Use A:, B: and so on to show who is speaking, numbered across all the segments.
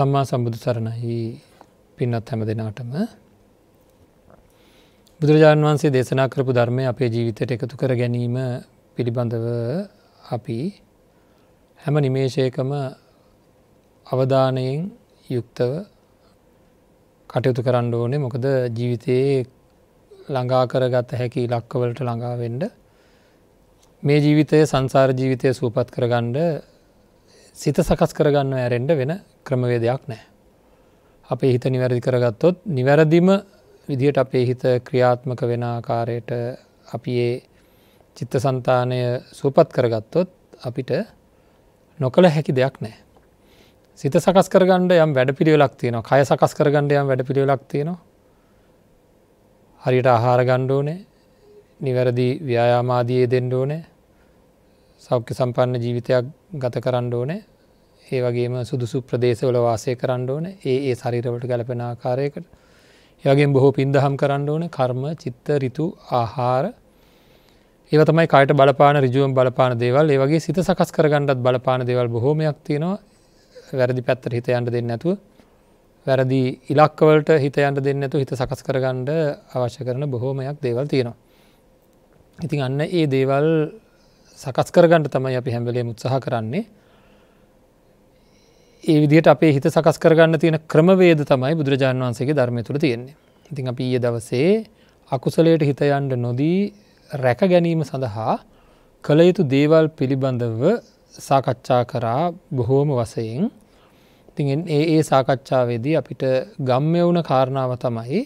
A: සම්මා සම්බුදු සරණහි පින්නත් හැම දෙනාටම බුදුරජාණන් වන්සේ දේශනා කරපු ධර්මය අපේ ජීවිතයට එකතු කර ගැනීම පිළිබඳව අපි හැම නිමේශයකම අවධානයෙන් යුක්තව කටයුතු කරන්න ඕනේ මොකද ජීවිතයේ ළඟා කරගත හැකි ලක්කවලට ළඟාවෙන්ඩ මේ ජීවිතය සංසාර ජීවිතය සූපත් කරගණ්ඩ සිත සකස් කරගන්න ඇරෙන්ඩ වෙන ක්‍රමවේදයක් නෑ. අපේ හිත නිවැරදි කරගත්තොත් නිවැරදිම විදිහට අපේ හිත ක්‍රියාත්මක වෙන ආකාරයට අපි ඒ චිත්ත සන්තානය සූපත් කරගත්තොත් අපිට නොකළ හැකි දෙයක් නෑ. සිත සකස් කරගන්නඩ යම් වැඩ පිළිවෙලක් තියෙනවා කය සකස් කරගණඩ යම් වැඩ පිළිවෙලක් තියෙනවා හරියට ආහාර ගණ්ඩෝනේ නිවැරදි ව්‍යයාමාදයේ දෙන්න ඕනේ සෞඛ්‍ය සම්පන්න ජීවිතයක් ගත කරන්න ඕනේ ඒ වගේම සුදුසු ප්‍රදේශවල වාසය කරන්න ඕන ඒ ඒ සරිරවලට ගැලපෙන ආකාරයකට. ඒවගේ බොහෝ පින්දහම් කරන්න ඕන කර්ම චිත්ත රිතු ආහාර ඒව තමයි කායට බලපාන රිජුවම් බලපාන දේවල් ඒවගේ සිත සකස් කරගන්නත් බලපාන දේවල් බොහෝමයක් තියෙනවා වැරදි පැත්තර හිත යන්න දෙන්න ඇතුව. වැරදි ඉලක්කවලට හිත යන්න දෙන්න ඇතු හිත සකස් කරගණ්ඩ අවශ්‍ය කරන බොහෝමයක් දේවල් තියෙනවා. ඉතින් අන්න ඒ දේවල් සකස් කරගන්නට තමයි අපි හැම්බලේ උත්සාහ කරන්නේ ඒ විදිහට අපේ හිත සකස් කරගන්න තියෙන ක්‍රමවේද තමයි බුදුරජාණන් වන්සේගේ ධර්මය තුළ තියෙන්නේ. ඉතින් අපි ඒ දවසේ අකුසලයට හිතයන්ඩ නොදී රැක ගැනීම සඳහා කළ යුතු දේවල් පිළිබඳව සාකච්ඡා කරා බොහෝම වසයෙන් තින් ඒ ඒ සාකච්ඡාවේදී අපිට ගම්ය වුණ කාරණාව තමයි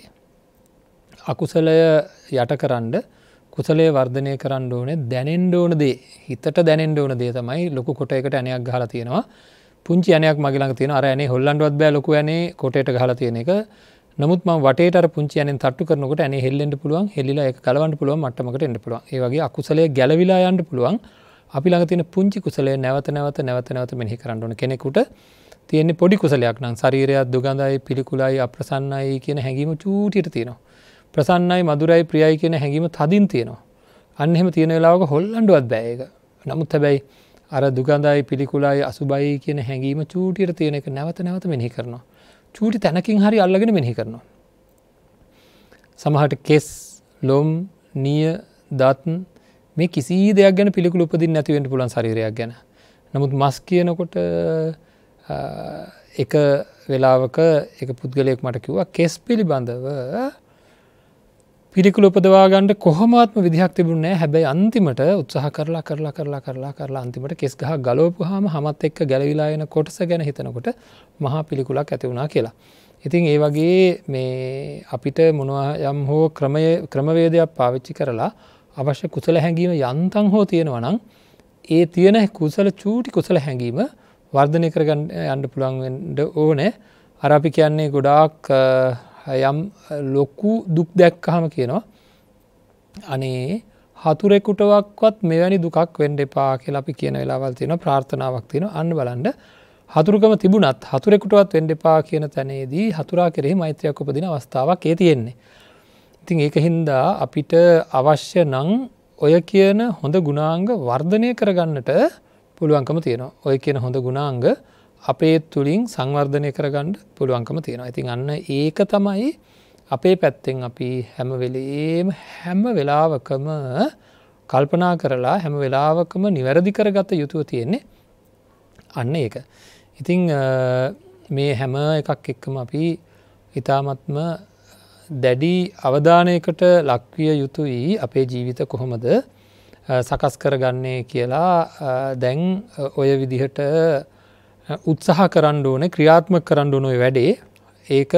A: අකුසලය යටකරන්ඩ කුසලේ වර්ධනය කරන්න ඕනේ දැනෙන්ඩ ඕන දේ හිතට දැනෙන්ඩ ඕන දේ තමයි ලොකු කොට එකට ඇනයක් ගහලා තියෙනවා පුංචි යනයක් මගලක් තියෙන අරයනේ හොල්ලන්ඩුවත් බෑලොක යනේ කොටට හල තියෙන එක නමුත් ම වට පුංචියන තට්ටු කරනකට ඇන හෙල්ලෙන්ට පුළුවන් හෙල්ලා එක කලවන්ට පුළුව මටමකට එන්න පුළුවන් ඒගේ අකුසලේ ගැලවිලා යන්න පුළුවන් අපි ළඟ තියෙන පුංචි කුසලේ නැවත නැවත නැවත නැවත මෙහි කරන්නන කෙනෙකුට තියෙන්නේ පොඩි කුසලයක් නම් ශරීරයක් දුගඳයි පිළිකුලයි අප්‍රසන්නයි කියන හැඟීම චූටියට තියෙනවා ප්‍රසන්නයි මදුරයි ප්‍රියයි කියන හැඟීම තදින් තියෙනවා අන්නෙම තියෙන වෙලාවක හොල්ලන්ඩුවත් බෑයක නමුත් හැබැයි අර දුගඳයි පිළිකුලයි අසුබයි කියන හැඟීම චූටියට තියෙන එක නැවත නැවත මෙහි කරනවා. චූටි තැනකින් හරි අල්ලගෙන මෙහි කරනවා. සමහට කෙස් ලොම් නිය දත්න් මේ කිසි දෙයක් ගැන පිළිකුල උපදින් නැතිවෙන්ට පුලන් සරීරයක් ගැන. නමුත් මස් කියනකොට එක වෙලාවක එක පුද්ගලයෙක් මට කිව්වා කෙස් පිළිබඳව පිරිකුල උපදවාගන්නට කොහොමත්ම විදිහක් තිබුණනෑ හැබැයි අන්තිමට උත්සාහ කරලා කරලා කරලා කරලා කරලා අන්තිමට කෙස් ගහ ගලෝපු හාම හමත් එක්ක ගැලවිලායන කොටස ගැන හිතනකොට මහා පිළිකුලක් ඇති වුණා කියලා. ඉතින් ඒ වගේ මේ අපිට මොනවා යම් හෝ ක්‍රමය ක්‍රමවේදයක් පාවිච්චි කරලා අවශ්‍ය කුසල හැඟීම යන්තන් හෝ තියෙනවනම් ඒ තියෙන කුසල චූටි කුසල හැඟීම වර්ධනය කරගන්න යන්න පුළුවන්ඩ ඕනෑ අරපි කියන්නේ ගොඩාක් යම් ලොකු දුක් දැක්කහම කියනවා අනේ හතුරෙකුටවක්වත් මෙවැනි දුකක් වෙන්ඩ එපා කියලා අපි කියන වෙලාවල් තියෙන ප්‍රාර්ථනාවක් තියෙන අන්න බලන්ඩ හතුරකම තිබුණත් හතුරෙකුටවත් වෙන්ඩ එපා කියන තැනේදී හතුරා කෙරෙහි මෛත්‍රයක් උපදින අවස්ථාවක් ඒ තියෙන්නේ. ඉතින් ඒක හින්දා අපිට අවශ්‍ය නං ඔය කියන හොඳ ගුණාංග වර්ධනය කරගන්නට පුළුවන්කම තියෙනවා ඔය කියන හොඳ ගුණාංග අපේ තුළින් සංවර්ධනය කරගණ්ඩ පුළුවන්කම තියෙනවා ඉතින් අන්න ඒක තමයි අපේ පැත්තෙන් අපි හැමවෙලේම හැම වෙලාවකම කල්පනා කරලා හැම වෙලාවකම නිවැරදි කරගත යුතුව තියෙන්නේ අන්න ඒක ඉතිං මේ හැම එකක් එක්කම අපි ඉතාමත්ම දැඩි අවධානයකට ලක්විය යුතුයි අපේ ජීවිත කොහොමද සකස් කරගන්නේ කියලා දැන් ඔය විදිහට උත්සාහ කරන්න ඕන ක්‍රියාත්ම කරන්න ඕනොයි වැඩේ ඒක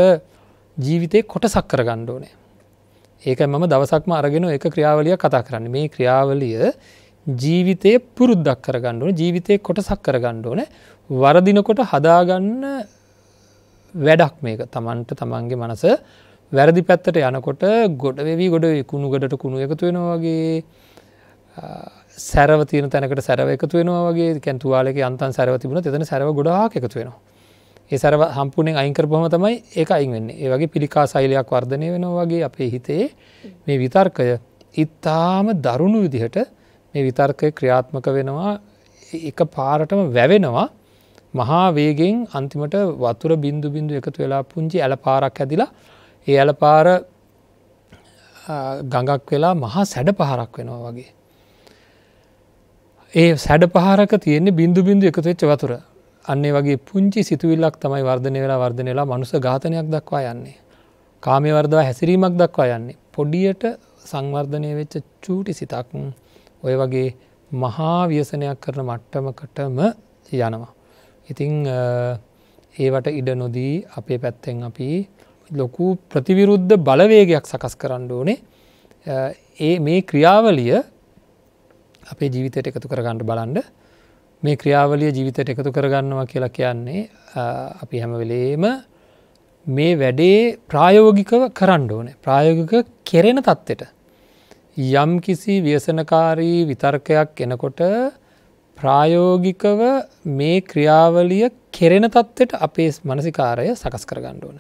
A: ජීවිතය කොටසක් කර ගණ්ඩ ඕනේ. ඒක මම දවසක්ම අරගෙන එක ක්‍රියාවලිය කතා කරන්න මේ ක්‍රියාවලිය ජීවිතය පුරුද්දක් කර ගණ්ඩුවන ජීවිතය කොටසක් කර ගණ්ඩ ඕන වරදිනකොට හදාගන්න වැඩක් මේක තමන්ට තමන්ගේ මනස වැරදි පැත්තට යනකොට ගොඩ වෙවී ගොඩ කුණු ගඩට කුණු එකතු වෙනවාගේ සැරවතින තැනකට සැරව එකතු වෙනවා වගේ කැන් තුවාලක අන්තන් සැරව තිබුණ එතන සැරව ගොඩාක් එකතු වෙනවා ඒ සැරව හම්පුුණෙන් අයිංකරපහම තමයි එක අයින් වෙන්න ඒ වගේ පිළිකා සෛලයක් වර්ධනය වෙනවා වගේ අපේ හිතේ මේ විතර්කය ඉත්තාම දරුණු විදිහට මේ විතර්කය ක්‍රියාත්මක වෙනවා එක පාරටම වැවෙනවා මහා වේගෙන් අන්තිමට වතුර බින්දු බින්දු එකතු වෙලා පුංචි ඇල පාරක් ඇදිලා ඒ ඇල පාර ගඟක් වෙලා මහා සැඩ පහරක් වෙනවා වගේ. ඒ සැඩ පහරක තියෙන්නේ බිඳු බිඳු එකතු වෙච්ච වතුර අන්නේ වගේ පුංචි සිතුවිල්ලක් තමයි වර්ධනය වෙලා වර්ධනයලා මනුස ඝාතනයක් දක්වා යන්නේ. කාමේවර්දවා හැසිරීමක් දක්වා යන්නේ. පොඩියට සංවර්ධනය වෙච්ච චූටි සිතක් ඔය වගේ මහා වියසනයක් කරන මට්ටමකටම යනවා. ඉතිං ඒවට ඉඩ නොදී අපේ පැත්තෙන් අපි ලොකු ප්‍රතිවිරුද්ධ බලවේගයක් සකස් කරන්න ඕනේ ඒ මේ ක්‍රියාවලිය අපේ ජීවිතයට එකතු කරගන්නට බලන්ඩ මේ ක්‍රියාවලිය ජීවිතයට එකතු කරගන්නවා කියලා කියන්නේ අපි හැමවෙලේම මේ වැඩේ ප්‍රායෝගිකව කරන්න ඕනේ ප්‍රායෝගික කෙරෙන තත්ත්වට යම් කිසි ව්‍යසනකාරී විතර්කයක් එනකොට ප්‍රායෝගිකව මේ ක්‍රියාවලිය කෙරෙන තත්ත්වට අපේ මනසිකාරය සකස් කරගන්න ඕන.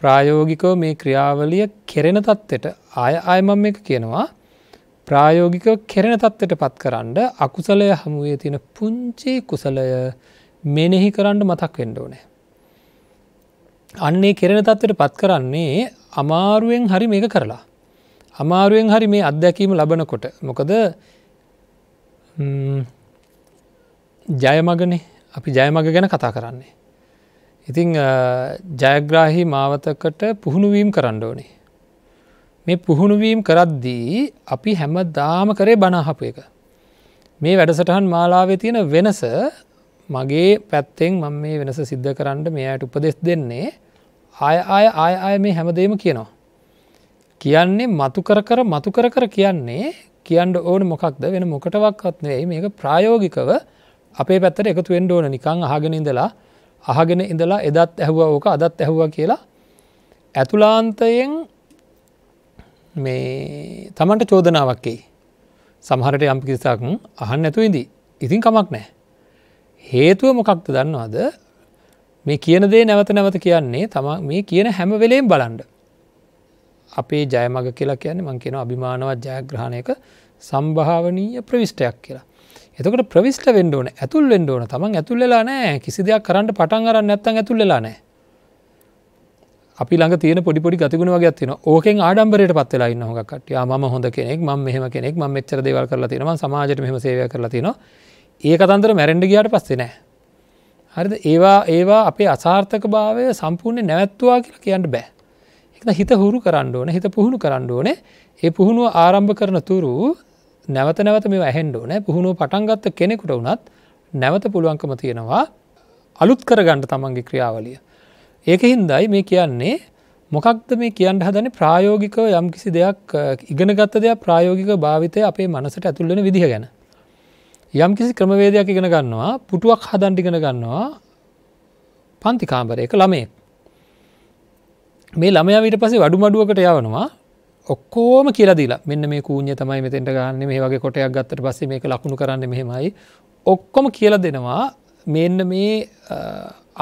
A: ප්‍රායෝගිකව මේ ක්‍රියාවලිය කෙරෙන තත්ත්වට ආය අයමම් එක කියනවා ප්‍රායෝගික කෙරෙන තත්ත්වට පත් කරන්න අකුසලය හමුවේ තියෙන පුංචි කුසලය මෙනෙහි කරන්න මතක් වෙන්ඩෝනෑ. අන්නේ කෙරෙන තත්වට පත් කරන්නේ අමාරුවෙන් හරි මේක කරලා. අමාරුවෙන් හරි මේ අත්දැකීම ලබනකොට මොකද ජයමගනේ අපි ජයමග ගැන කතා කරන්නේ. ඉතිං ජයග්‍රාහි මාවතකට පුහුණුවීම් කරන්න ඕනේ. මේ පුහුණුවීම් කරද්දී අපි හැම දාම කරේ බණහපු එක. මේ වැඩසටහන් මාලාවේ තියෙන වෙනස මගේ පැත්තෙන් මං මේ වෙනස සිද්ධ කරන්න මේ අයට උපදෙස් දෙන්නේ අය අය අය අය මේ හැමදේම කියනවා. කියන්නේ මතු කර කර මතු කර කර කියන්නේ කියන්න ඕන මොකක්ද වෙන මොකටවක්වත් නෙයි මේක ප්‍රායෝගිකව අපේ පැත්තට එකතු වෙන්ඩ ඕන නිකං අහගෙන ඉඳලා අහගෙන ඉඳලා එදත් ඇහුව ඕක අදත් ඇහුව කියලා ඇතුලාන්තයෙන් මේ තමන්ට චෝදනාවක්කේ සමහරට යම්පිකිසාක් අහන් නැතුවයිදී ඉතින් කමක් නෑ. හේතුව මොකක්ද දන්නවාද මේ කියන දේ නැවත නැවත කියන්නේ තම මේ කියන හැම වෙලේම් බලන්ඩ. අපේ ජයමග කියලා කියන්නේ මං කියෙන අභිමානවත් ජයග්‍රහණයක සම්භාවනීය ප්‍රවිෂ්ටයක් කියලා. එතකට ප්‍රවිෂ්ට වෙන්ඩෝන ඇතුල් වෙන්ඩෝන තමන් ඇතුල්ලලා නෑ කිසි දෙයක් කරන්න පටන් අරන්න ඇත්තන් ඇතුල්ලලා නෑ අපි ළඟ තියෙන පොඩි පොඩි ගතිගුණ වගේ තියෙන ඕකෙන් ආඩම්බරයට පත් වෙලා ඉන්න හොඟක් කට්ටිය මම හොඳ කෙනෙක් මම මෙහෙම කෙනෙක් මම මෙච්චර දේවල් කරලා තියෙනවා සමාජයට මෙහෙම සේවය කරලා තියෙනවා ඒ කතන්දර මැරෙන්ඩ ගියාට පස්සේ නෑ හරිද ඒවා ඒවා අපේ අසාර්ථක භාවය සම්පූර්ණය නැවැත්තුවා කියලා කියන්න බෑ එක හිත හුරු කරන්න ඕන හිත පුහුණු කරන්න ඕනේ ඒ පුහුණුව ආරම්භ කරන තුරු නැවත නැවත මේ ඇහෙන්ඩෝ නෑ පුහුණුව පටන්ගත්ත කෙනෙකුට වුනත් නැවත පුළුවන්කම තියෙනවා අලුත් කරගන්නට තමන්ගේ ක්‍රියාවලිය ඒක හින්දයි මේ කියන්නේ මොකක්ද මේ කියන්න හදන ප්‍රායෝගිකව යම් කිසි දෙයක් ඉගෙනගත්ත දෙයක් ප්‍රායෝගික භාවිතය අපේ මනසට ඇතුල්ලෙන විදිහ ගැන. යම් කිසි ක්‍රමවේදයක් ඉගෙන ගන්නවා පුටුවක් හදන්ටිගෙන ගන්නවා පන්තිකාම්බරයක ළමේ. මේ ළමය විට පසේ වඩු මඩුවකට යවනවා ඔක්කෝම කියලදීලා මෙන්න මේ කූඥ තමයි මෙතෙන්ට ගන්න මේ වගේ කොටයක් ගත්තට පස්සේ මේක ලකුණු කරන්න මෙහෙමයි ඔක්කොම කියල දෙනවා මෙන්න මේ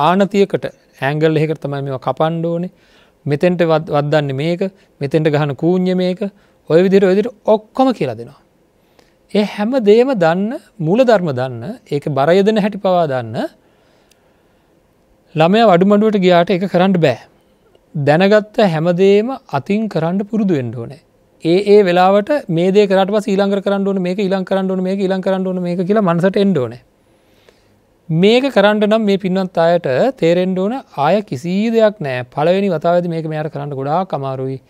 A: ආනතියකට ඇංගල් එහකට තමයි මෙ කපන්්ඩ ඕනේ මෙතෙන්ට වදන්න මේක මෙතෙන්ට ගහන කූඥ මේක ඔය විදිර විදිර ඔක්කොම කියලා දෙනවා. ඒ හැම දේම දන්න මූල ධර්ම දන්න ඒක බරයදන හැටි පවා දන්න ළමය වඩුමඩුවට ගියාට එක කරන්න බෑ. දැනගත්ත හැමදේම අතින් කරන්න පුරුදු වෙන්ඩ ඕනේ. ඒ ඒ වෙලාට මේදේ කරට ඊළංග කරන්න ඕන මේ ඊළං කරන්න ඕන මේ ඊළං කරන්න ඕන මේ කියලා මන්සට එන්ඩෝනේ මේක කරන්න නම් මේ පින්වත් අයට තේරෙන්ඩ ඕන ආය කිසි දෙයක් නෑ පලවෙනි වතාවද මේක මෙයාට කරන්න ගොඩා කමාරුයි.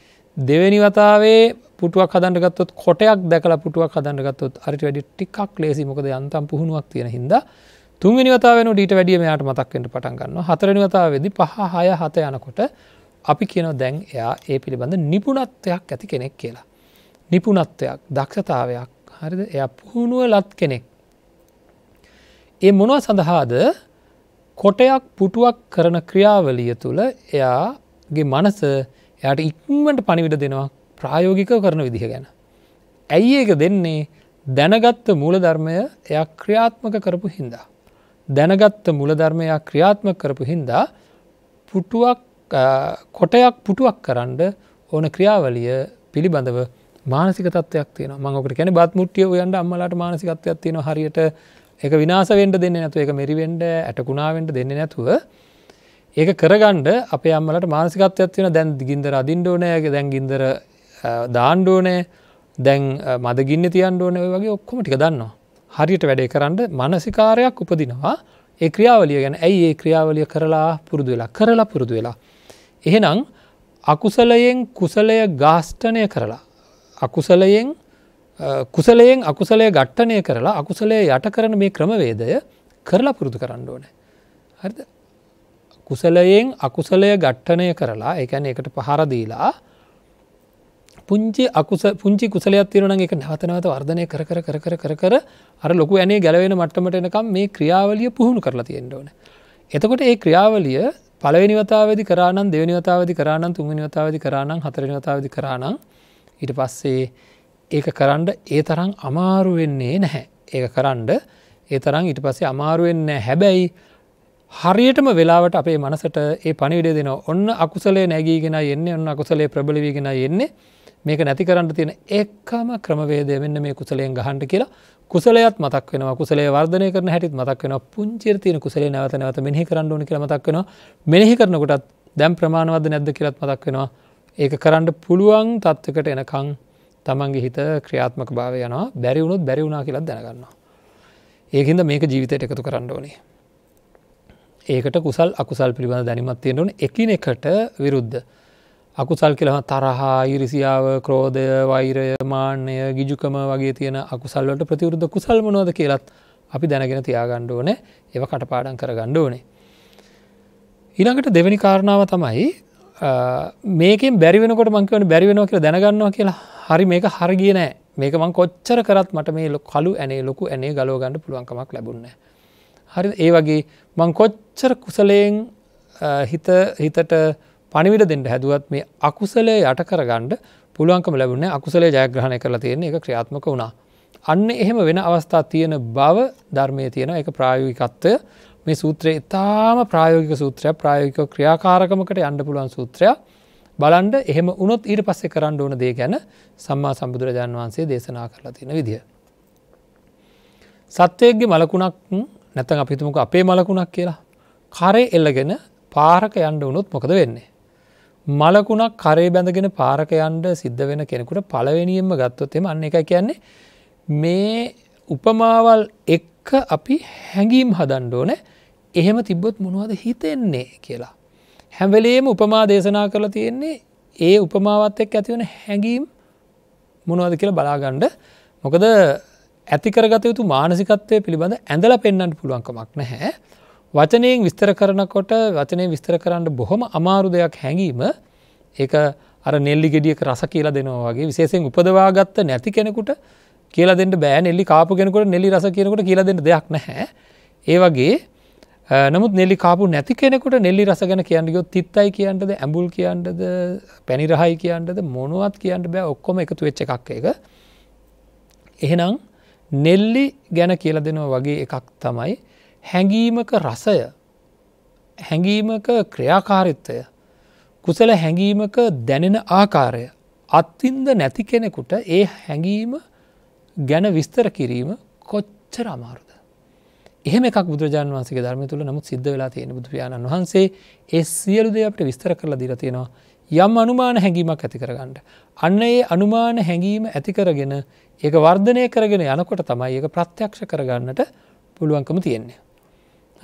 A: දෙවැනි වතාවේ පුටුවක් හදන්නගත්තොත් කොටයක් දැකල පුටුවක් හදන්නගත්තොත් අරිට වැඩි ටිකක් ලේසි මොකද යන්තම් පුහුණුවක් තියෙන හිද තුන්වෙනි වතාවෙන ඩීට වැඩිය මෙයාට මතක්කට පටන්ගන්න හතරනි වතාවවෙදි පහ හය හත යනකොට අපි කියන දැන් එයා ඒ පිළිබඳ නිපුණත්වයක් ඇති කෙනෙක් කියලා. නිපුණත්වයක් දක්ෂතාවයක් හරිද එය පුහුණුව ලත් කෙනෙක් ඒ මොනව සඳහාද කොටයක් පුටුවක් කරන ක්‍රියාවලිය තුළ එයාගේ මනස එයට ඉක්මට පණිවිට දෙනවා ප්‍රායෝගික කරන විදිහ ගැන. ඇයි ඒක දෙන්නේ දැනගත්ත මූලධර්මය එය ක්‍රියාත්මක කරපු හින්දා. දැනගත්ත මුලධර්මයක් ක්‍රියාත්ම කරපු හින්දා පුටුවක් කොටයක් පුටුවක් කරන්න ඕන ක්‍රියාවලිය පිළිබඳව මානසිකතත්වයක් තියෙන මංකට කැන බත් මුට්ටිය යන්ට අම්මලට මානසිකත්වයක් තියෙන හරියට එක විනාසවෙන්ට දෙන්න නැතුව එක මෙරිවෙන්ඩ ඇටකුණාවෙන්ට දෙන්න නැතුව ඒක කරගණ්ඩ අපේ අම්මලට මානසිකත්වයක් වෙන දැන් ගින්දර අදින්ඩෝනයගේ දැන් ගින්දර දාණ්ඩෝනෑ දැන් මද ගින්න තියන්ඩෝනය වගේ ඔක්කොම ටික දන්නවා. හරියට වැඩේ කරන්න මනසිකාරයක් උපදිනවා ඒ ක්‍රියාවලිය ගැන ඇයි ඒ ක්‍රියාවලිය කරලා පුරුදු වෙලා කරලා පුරුදු වෙලා. එහෙනම් අකුසලයෙන් කුසලය ගාස්ටනය කරලා. අකුසලයෙන් කුසලයෙන් අකුසලය ගට්ටනය කරලා අකුසලය යට කරන මේ ක්‍රමවේදය කරලා පුරුදු කරන්න ඕන. හරිද කුසලයෙන් අකුසලය ගට්ටනය කරලා එකැන එකට පහරදීලා පුංචි අකුස පුංචි කුසලයක් තිරන එක නැතනවත වර්ධනය කර කර කර කර කර කර අර ලොකු ඇනේ ගැලවෙන මට්ටමට එනකම් මේ ක්‍රියාවලිය පුහුණු කරලා තියෙන්ට ඕන. එතකොට ඒ ක්‍රියාවලිය පලවෙනිවතාවදි කරාණන් දෙවනිවතාවදි කරාණන් තුන්වනිවතාවදි කරාණන් හතරනිවතාවදි කරාණන් ඊට පස්සේ ඒක කරන්න ඒ තරම් අමාරුවෙන්නේ නැහැ ඒ කරන්න ඒ තරම් ඉට පස්සේ අමාරුවෙන්න හැබැයි හරියටම වෙලාවට අපේ මනසට ඒ පණිවිඩ දෙන ඔන්න අකුසලේ නැගීගෙන එන්නේ ඔන්න අකුසලේ ප්‍රබලවීගෙන එන්නේ මේක නැති කරන්න තියෙන එක්කම ක්‍රමවේදය මෙන්න මේ කුසලයෙන් ගහන්ට කියලා කුසලයත් මතක් වෙන කුසලේ වර්ධනය කරන හැටිත් මතක් වෙන පුංචිර්තියන කුසලේ නැවත නැවත මෙහි කරන්න ඕන කියල මතක් වෙන මෙහි කරනකොටත් දැම් ප්‍රමාණවද නැද්ද කියලත් මතක් වෙනවා ඒක කරන්න පුළුවන් තත්වකට එනකං තමන්ගේ හිත ක්‍රියාත්මක භාව යන බැරිවුණුත් බැරිවුණා කියලත් දැනගන්නවා. ඒකහිද මේක ජීවිතයට එකතු කරන්න ඕනේ. ඒකට කුසල් අකුසල් පිළිබඳ දැනිමත් තියෙන්ටඕන එකින එකට විරුද්ධ. අකුසල් කියලහ තරහා ඉරිසියාව ක්‍රෝධය වෛරය මාන්‍යය ගිජුකම වගේ තියෙන අකුසල්ලට ප්‍රතිවරුද්ධ කුසල් මනොද කියලත් අපි දැනගෙන තියාගණ්ඩ ඕන ඒව කටපාඩන් කර ගණ්ඩ ඕනේ. ඉළඟට දෙවැනි කාරණාව තමයි මේකෙන් බැරිවෙනකොට මංකවන බැරිවෙනවා කියලා දැනගන්නවා කියලා හරි මේක හරගිය නෑ මේක මං කොච්චර කරත් මට මේ ලො කලු ඇනේ ලොකු ඇනේ ගලෝගන්න පුළුවන්කමක් ලැබුන්න. හරි ඒ වගේ මං කොච්චර කුසලයෙන් හිත හිතට පනිවිට දෙට හැදුවත් මේ අකුසලේ යට කරගණ්ඩ පුළුවන්කම ලැබුණ අකුසලේ ජයග්‍රහණය කරලා තියෙන එක ක්‍රියාත්මක වුණා. අන්න එහෙම වෙන අවස්ථා තියෙන බව ධර්මය තියෙන එක ප්‍රායෝගිකත්වය මේ සූත්‍රය ඉතාම ප්‍රායෝගික සූත්‍රය ප්‍රායෝගික ක්‍රියාකාරකමකට අන්ඩ පුළුවන් සූත්‍රයක් බලන්ඩ එහෙම උනොත් ඊට පස්සෙ කරන්න ඕන දේ ගැන සම්මා සම්බුදුරජාණන් වහන්සේ දේශනා කරලා තියෙන විදිහ. සත්වයක්ගේ මලකුණක් නැතන් අපිතුමක අපේ මලකුණක් කියලා කරේ එල්ලගෙන පාරක යන්ඩ වනුත් මොකද වෙන්නේ. මලකුණක් කරේ බැඳගෙන පාරක යන්ඩ සිද්ධ වෙන කෙනෙකුට පලවෙනියෙන්ම ගත්තොත් එම අන්න එක කියන්නේ මේ උපමාවල් එක්ක අපි හැඟීම් හදන්ඩ ඕන එහෙම තිබ්බොත් මොනවද හිතෙන්නේ කියලා. හැවලේම උපමා දේශනා කරලා තියෙන්නේ ඒ උපමාවත් එක් ඇතිවන හැඟීම් මොනවද කියලා බලාගණ්ඩ මොකද ඇතිකරගත යුතු මානසිකත්වය පිළිබඳ ඇඳල පෙන්න්නට පුළුවන්කමක් නැහැ. වචනයෙන් විස්තර කරනකොට වචනය විස්තර කරන්න බොහොම අමාරු දෙයක් හැඟීම ඒ අර නෙල්ලි ගෙඩියක රස කියලා දෙනවා වගේ විශේෂෙන් උපදවාගත්ත නැති කෙනෙකුට කියලා දෙට බෑ නෙල්ලි කාපු කෙනකට නෙලි රස කියනකට කියලා දෙන්න දෙයක් නැහැ. ඒ වගේ නමුත් නෙලි කාපු නැති කෙනෙකුට නෙල්ලි රස ගැන කියන්නගයොත් තිත්තයි කියන්නද ඇඹුල් කියන්නද පැනිරහයි කියන්නද මොනුවත් කියන්න බෑ ඔක්කොම එකතු වෙච්ච එකක් එක. එහෙනම් නෙල්ලි ගැන කියල දෙනවා වගේ එකක් තමයි හැඟීමක රසය හැඟීමක ක්‍රියාකාරිත්වය කුසල හැඟීමක දැනෙන ආකාරය අත්තින්ද නැති කෙනෙකුට ඒ හැඟීම ගැන විස්තර කිරීම කොච්චර අමාරු. එහෙම එකක් බුදුරජාන් වන්සේ ධර්ම තුළ නමුත් සිද්ධ වෙලා තියෙන බුදුරජාණන් වහන්සේ ඒ සියලු දෙ අපට විස්තර කරලා දිර තියෙනවා යම් අනුමාන හැඟීමක් ඇති කරගන්නට. අන්න ඒ අනුමාන හැඟීම ඇති කරගෙන ඒක වර්ධනය කරගෙන යනකොට තමයි ඒක ප්‍රත්‍යක්ෂ කරගන්නට පුළුවන්කම තියෙන්නේ.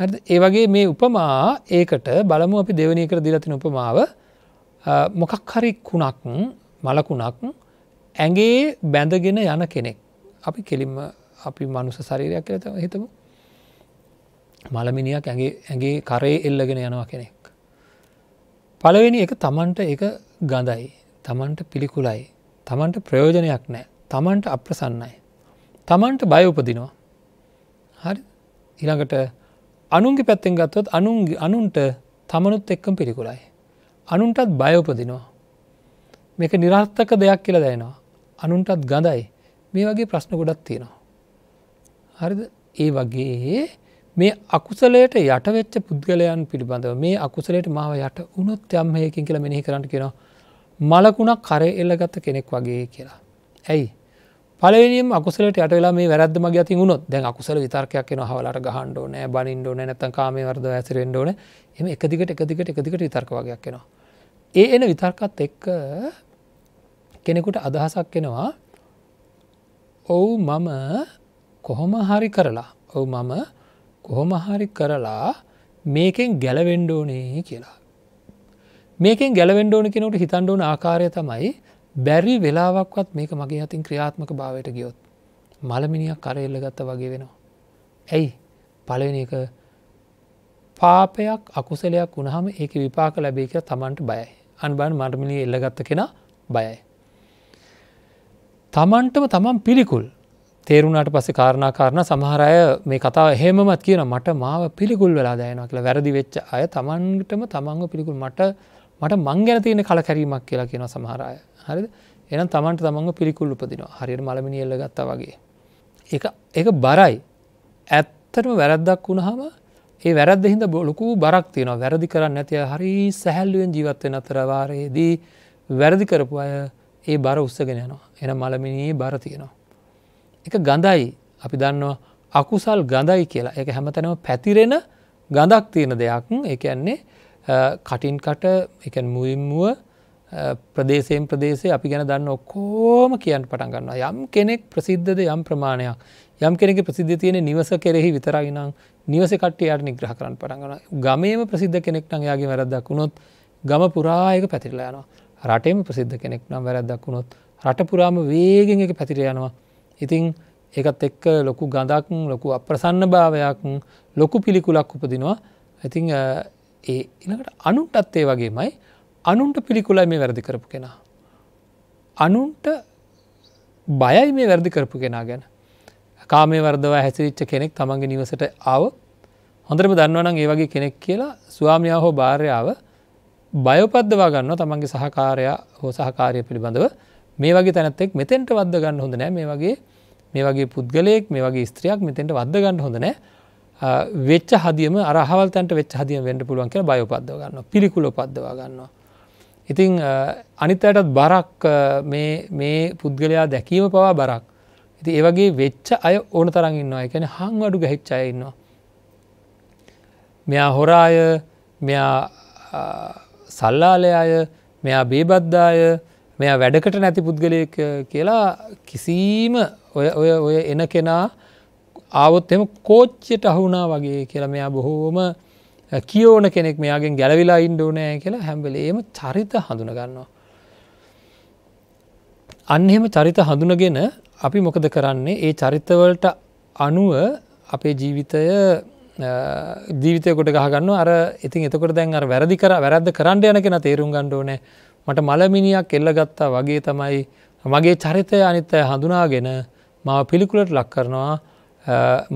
A: හරි ඒ වගේ මේ උපමා ඒකට බලමු අපි දෙවනී කර දිලතින උපමාව මොකක් හරි කුණක් මලකුණක් ඇගේ බැඳගෙන යන කෙනෙක් අපි කෙලින්ම අපි මනුස සරීරයක් කියලත හිතමු මළමිනියක් ඇගේ කරේ එල්ලගෙන යනවා කෙනෙක්. පළවෙනි එක තමන්ට එක ගඳයි තමන්ට පිළිකුලයි තමන්ට ප්‍රයෝජනයක් නෑ තමන්ට අප්‍රසන්නයි. තමන්ට බය උපදිනවා. හරි ඉළඟට අනුන්ගේ පැත්තෙන් ගත්තොත් අනුන්ට තමනුත් එක්කම් පිළිකුලයි. අනුන්ටත් බයඋපදිනවා. මේක නිරාත්තක දෙයක් කියලා දැනවා. අනුන්ටත් ගඳයි මේ වගේ ප්‍රශ්න ගොඩක් තියෙනවා. හරිද ඒ වගේ මේ අකුසලයට යටවෙච්ච පුද්ගලයන් පිළිබඳව මේ අකුසලයට මාව යට උනොත් යම්හයකින් කියලා මෙනෙහි කරට කෙනවා මලකුණක් කරය එල්ලගත්ත කෙනෙක් වගේ කියලා. ඇයි. පලනිම අකුසලට යටලා මේ වැරදම ගති වුණොත් දැන් අකුසල විතර්කයක් එන හවලට ගහන්ඩෝ නෑ බනින්ඩෝ නැත කාමේ වර්ද ඇසිරෙන්ඩෝන එම එකදිකට එකදිකට එකදිකට විතර්ක වගයක් කෙනවා. ඒ එන විතර්කත් එක්ක කෙනෙකුට අදහසක් කෙනවා ඔවු මම කොහොම හරි කරලා ඔවු මම කොහොම හරි කරලා මේකෙන් ගැලවෙන්ඩෝනේ කියලා. මේකෙන් ගැලවෙන්ඩෝන කෙනට හිතන්ඩෝන ආකාරය තමයි බැරි වෙලාවක්වත් මේක මගේ හතින් ක්‍රියාත්මක භාවයට ගියොත්. මළමිනිියක් කරෙල්ල ගත්ත වගේ වෙනවා. ඇයි පලවෙනි එක පාපයක් අකුසලයක් වුණහම ඒක විපාක ලැබේ කිය තමන්ට බයයි. අන්බන් මටමිනි එල්ලගත්ත කෙන බයයි. තමන්ටම තමන් පිළිකුල් තේරුණට පස්සේ කාරණා කාරණ සමහරය මේ කතාව හෙමත් කියන මට මාව පිළිකුල් වෙලා දයනවා කියලා වැරදි වෙච්ච අය තමන්ටම තමන්ව පිළිකුල් මට මට මං ගැන තියෙන කලකැරීමක් කියලා කියන සමහරය හරි එනම් තමන්ට තමන්ව පිළිකුල් උපදිනවා හරියට මලමිනි එල්ල ගත්තා වගේ එක බරයි ඇත්තටම වැරද්දක් වුණහම ඒ වැරද හිද බොලොකු බරක් තියෙනවා වැරදි කරන්න ඇතිය හරි සැහැල්ලුවෙන් ජීවත්වෙන අතරවාරයේදී වැරදි කරපු අය ඒ බර උත්සගෙන යනවා එන මළමිනී බර තියෙනවා එක ගඳයි අපි දන්නවා අකුසල් ගඳයි කියලා එක හැමතැනම පැතිරෙන ගඳක් තියෙන දෙයක් එකන්නේ කටින් කට එක මුවිම්මුව ප්‍රදේශයෙන් ප්‍රදේශය අපි ගැන දන්න ඔක්කෝම කියන්න පටන් ගන්නවා යම් කෙනෙක් ප්‍රසිද්ධද යම් ප්‍රමාණයක් යම් කෙනෙක ප්‍රසිද්ධ තියෙන නිවස කෙරෙහි විතරයිනම් නිවස කට්ටියට නිග්‍රහ කරන්න පටන්ගන ගමේම ප්‍රසිද්ධ කෙනෙක් නම් යාගේ වැරදක් වුණොත් ගම පුරායක පැතිරලා යනවා රටේම ප්‍රසිද්ධ කෙනෙක් නම් වැරදක් වුණොත් රට පුරාම වේගෙන් එක පැතිර යනවා ඉතිං ඒකත් එක්ක ලොකු ගඳක් ලොකු අප්‍රසන්න භාවයක් ලොකු පිළිකුලක් උපදිනවා ඇතිං ඒ එනකට අනුන්ටත් ඒ වගේමයි අනුන්ට පිළිකුලයි මේ වැරදි කරපු කෙනා. අනුන්ට බයයි මේ වැරදි කරපු කෙනා ගැන කාමේ වර්දවා හැසිරිච්ච කෙනෙක් තමන්ගේ නිවසට ආව හොඳරම දන්නවනම් ඒ වගේ කෙනෙක් කියලා ස්වාමයා හෝ භාරයාව බයපද්දවා ගන්න තමන්ගේ සහකාරයා හෝ සහකාරය පිළිබඳව මේ වගේ තැනත්තෙක් මෙතෙන්ට වද ගන්න හොඳ නෑ මේ වගේ මේ වගේ පුද්ගලයෙක් මේ වගේ ස්ත්‍රයක් මෙතෙන්ට වද ගන්න හොඳ නෑ වෙච්ච හදියම අරහවල් තැන්ට වෙච් හදිය වෙන්ඩ පුළුවන් කියල බයපද්ව ගන්න පිළිකුල පද්වා ගන්නවා. ඉතිං අනිතයටත් බරක් මේ පුද්ගලයා දැකීම පවා බරක් ඇති ඒවගේ වෙච්ච අය ඕන තරගන්නවා එකැන හංවඩු ගැහිච්ච අයන්නවා. මෙයා හොරාය මෙයා සල්ලාලය අය මෙයා බේබද්දාය මෙයා වැඩකට නැති පුද්ගලයක් කියලා කිසිීම ඔය ඔය ඔය එන කෙනා ආවොත් එම කෝච්චයට අහුනා වගේ කියලා මෙයා බොහෝම කියෝන කෙනෙක් මෙයාගෙන් ගැලවිලා ඉන්ඩෝනෑ කියලා හැම්බලේම චරිත හඳුනගන්නවා. අන්නෙම චරිත හඳුනගෙන අපි මොකද කරන්නේ ඒ චරිතවලට අනුව අපේ ජීවිතය ජීවිතය කොට ගහගන්න අර ඉතින් එතකොට දැන් අර වැරදි කර වැරද කරන්න යන කෙන තේරුම් ගණ්ඩෝනෑ මට මළමිනියක් එල්ල ගත්තා වගේ තමයි මගේ චරිතය අනිත්තය හඳුනාගෙන මාව පිළිකුලට ලක් කරනවා